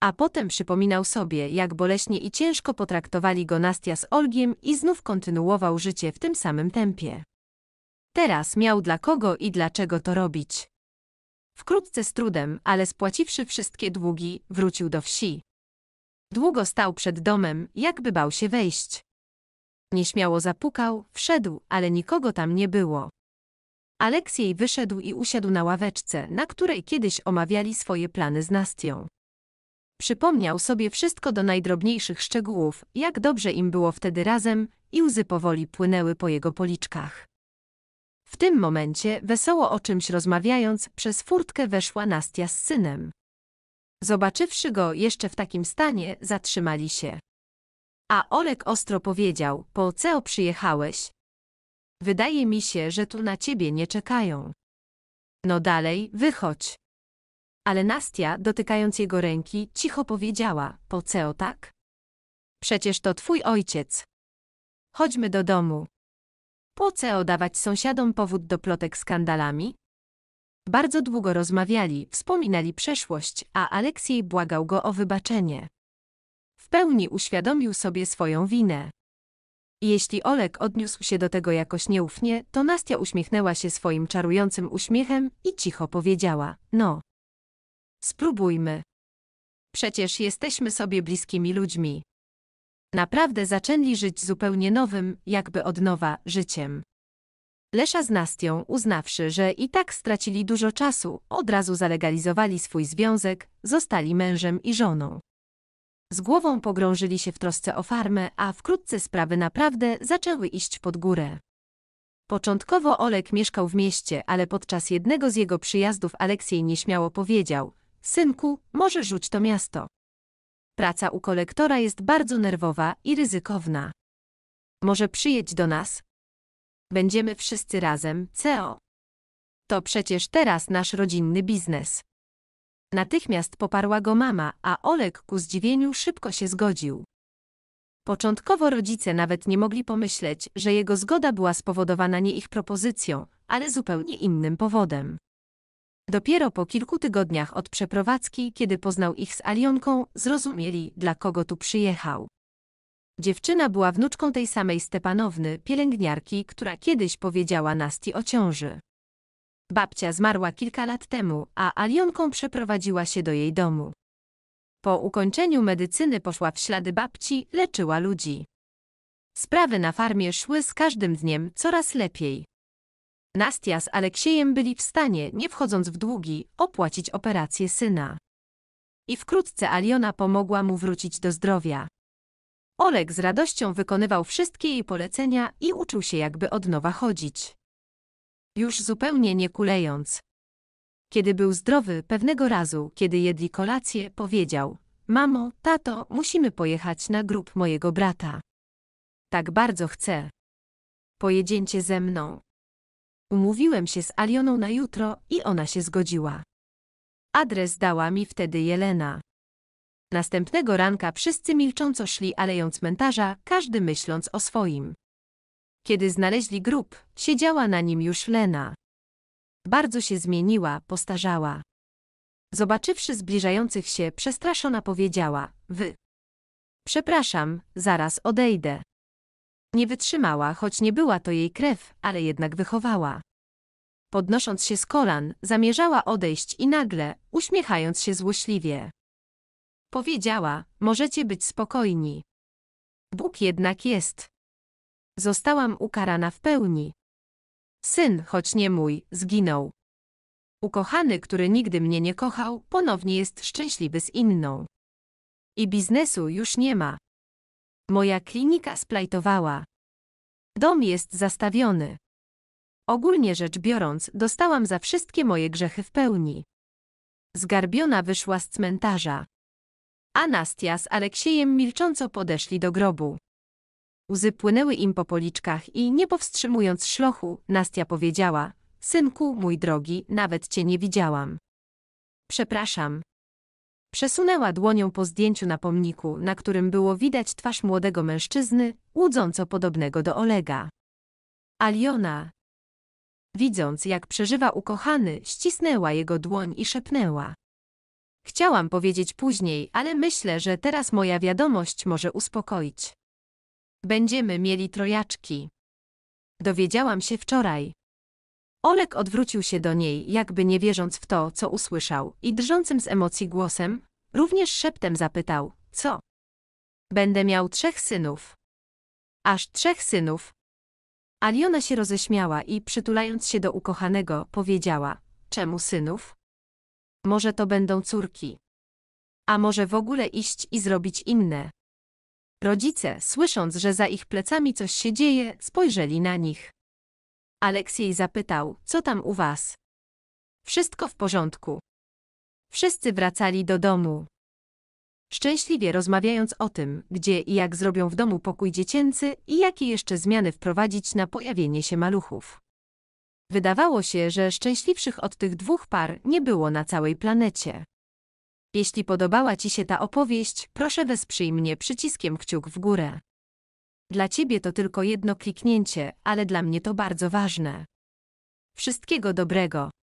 A potem przypominał sobie, jak boleśnie i ciężko potraktowali go Nastia z Olgiem i znów kontynuował życie w tym samym tempie. Teraz miał dla kogo i dlaczego to robić. Wkrótce z trudem, ale spłaciwszy wszystkie długi, wrócił do wsi. Długo stał przed domem, jakby bał się wejść. Nieśmiało zapukał, wszedł, ale nikogo tam nie było. Aleksiej wyszedł i usiadł na ławeczce, na której kiedyś omawiali swoje plany z Nastią. Przypomniał sobie wszystko do najdrobniejszych szczegółów, jak dobrze im było wtedy razem, i łzy powoli płynęły po jego policzkach. W tym momencie, wesoło o czymś rozmawiając, przez furtkę weszła Nastia z synem. Zobaczywszy go jeszcze w takim stanie, zatrzymali się. A Olek ostro powiedział, po co przyjechałeś? Wydaje mi się, że tu na ciebie nie czekają. No dalej, wychodź. Ale Nastia, dotykając jego ręki, cicho powiedziała, po co tak? Przecież to twój ojciec. Chodźmy do domu. Po co dawać sąsiadom powód do plotek skandalami? Bardzo długo rozmawiali, wspominali przeszłość, a Aleksiej błagał go o wybaczenie pełni uświadomił sobie swoją winę. Jeśli Olek odniósł się do tego jakoś nieufnie, to Nastia uśmiechnęła się swoim czarującym uśmiechem i cicho powiedziała: No. Spróbujmy. Przecież jesteśmy sobie bliskimi ludźmi. Naprawdę zaczęli żyć zupełnie nowym, jakby od nowa, życiem. Lesza z Nastią, uznawszy, że i tak stracili dużo czasu, od razu zalegalizowali swój związek, zostali mężem i żoną. Z głową pogrążyli się w trosce o farmę, a wkrótce sprawy naprawdę zaczęły iść pod górę. Początkowo Olek mieszkał w mieście, ale podczas jednego z jego przyjazdów Aleksiej nieśmiało powiedział – Synku, może rzuć to miasto. Praca u kolektora jest bardzo nerwowa i ryzykowna. Może przyjedź do nas? Będziemy wszyscy razem, CEO. To przecież teraz nasz rodzinny biznes. Natychmiast poparła go mama, a Olek ku zdziwieniu szybko się zgodził. Początkowo rodzice nawet nie mogli pomyśleć, że jego zgoda była spowodowana nie ich propozycją, ale zupełnie innym powodem. Dopiero po kilku tygodniach od przeprowadzki, kiedy poznał ich z Alionką, zrozumieli, dla kogo tu przyjechał. Dziewczyna była wnuczką tej samej Stepanowny, pielęgniarki, która kiedyś powiedziała Nasti o ciąży. Babcia zmarła kilka lat temu, a Alionką przeprowadziła się do jej domu. Po ukończeniu medycyny poszła w ślady babci, leczyła ludzi. Sprawy na farmie szły z każdym dniem coraz lepiej. Nastia z Aleksiejem byli w stanie, nie wchodząc w długi, opłacić operację syna. I wkrótce Aliona pomogła mu wrócić do zdrowia. Olek z radością wykonywał wszystkie jej polecenia i uczył się jakby od nowa chodzić. Już zupełnie nie kulejąc. Kiedy był zdrowy, pewnego razu, kiedy jedli kolację, powiedział: Mamo, tato, musimy pojechać na grób mojego brata. Tak bardzo chcę. Pojedziecie ze mną. Umówiłem się z Alioną na jutro i ona się zgodziła. Adres dała mi wtedy Jelena. Następnego ranka wszyscy milcząco szli aleją cmentarza, każdy myśląc o swoim. Kiedy znaleźli grób, siedziała na nim już Lena. Bardzo się zmieniła, postarzała. Zobaczywszy zbliżających się, przestraszona powiedziała: Wy. Przepraszam, zaraz odejdę. Nie wytrzymała, choć nie była to jej krew, ale jednak wychowała. Podnosząc się z kolan, zamierzała odejść i nagle, uśmiechając się złośliwie, powiedziała: Możecie być spokojni. Bóg jednak jest. Zostałam ukarana w pełni. Syn, choć nie mój, zginął. Ukochany, który nigdy mnie nie kochał, ponownie jest szczęśliwy z inną. I biznesu już nie ma. Moja klinika splajtowała. Dom jest zastawiony. Ogólnie rzecz biorąc, dostałam za wszystkie moje grzechy w pełni. Zgarbiona wyszła z cmentarza. Anastia z Aleksiejem milcząco podeszli do grobu. Łzy płynęły im po policzkach i, nie powstrzymując szlochu, Nastia powiedziała, synku, mój drogi, nawet cię nie widziałam. Przepraszam. Przesunęła dłonią po zdjęciu na pomniku, na którym było widać twarz młodego mężczyzny, łudząco podobnego do Olega. Aliona. Widząc, jak przeżywa ukochany, ścisnęła jego dłoń i szepnęła. Chciałam powiedzieć później, ale myślę, że teraz moja wiadomość może uspokoić. Będziemy mieli trojaczki. Dowiedziałam się wczoraj. Olek odwrócił się do niej, jakby nie wierząc w to, co usłyszał, i drżącym z emocji głosem, również szeptem zapytał: Co? Będę miał trzech synów. Aż trzech synów. Aliona się roześmiała i, przytulając się do ukochanego, powiedziała: Czemu synów? Może to będą córki. A może w ogóle iść i zrobić inne. Rodzice, słysząc, że za ich plecami coś się dzieje, spojrzeli na nich. Aleksiej zapytał, co tam u was? Wszystko w porządku. Wszyscy wracali do domu. Szczęśliwie rozmawiając o tym, gdzie i jak zrobią w domu pokój dziecięcy i jakie jeszcze zmiany wprowadzić na pojawienie się maluchów. Wydawało się, że szczęśliwszych od tych dwóch par nie było na całej planecie. Jeśli podobała Ci się ta opowieść, proszę wesprzyj mnie przyciskiem kciuk w górę. Dla Ciebie to tylko jedno kliknięcie, ale dla mnie to bardzo ważne. Wszystkiego dobrego.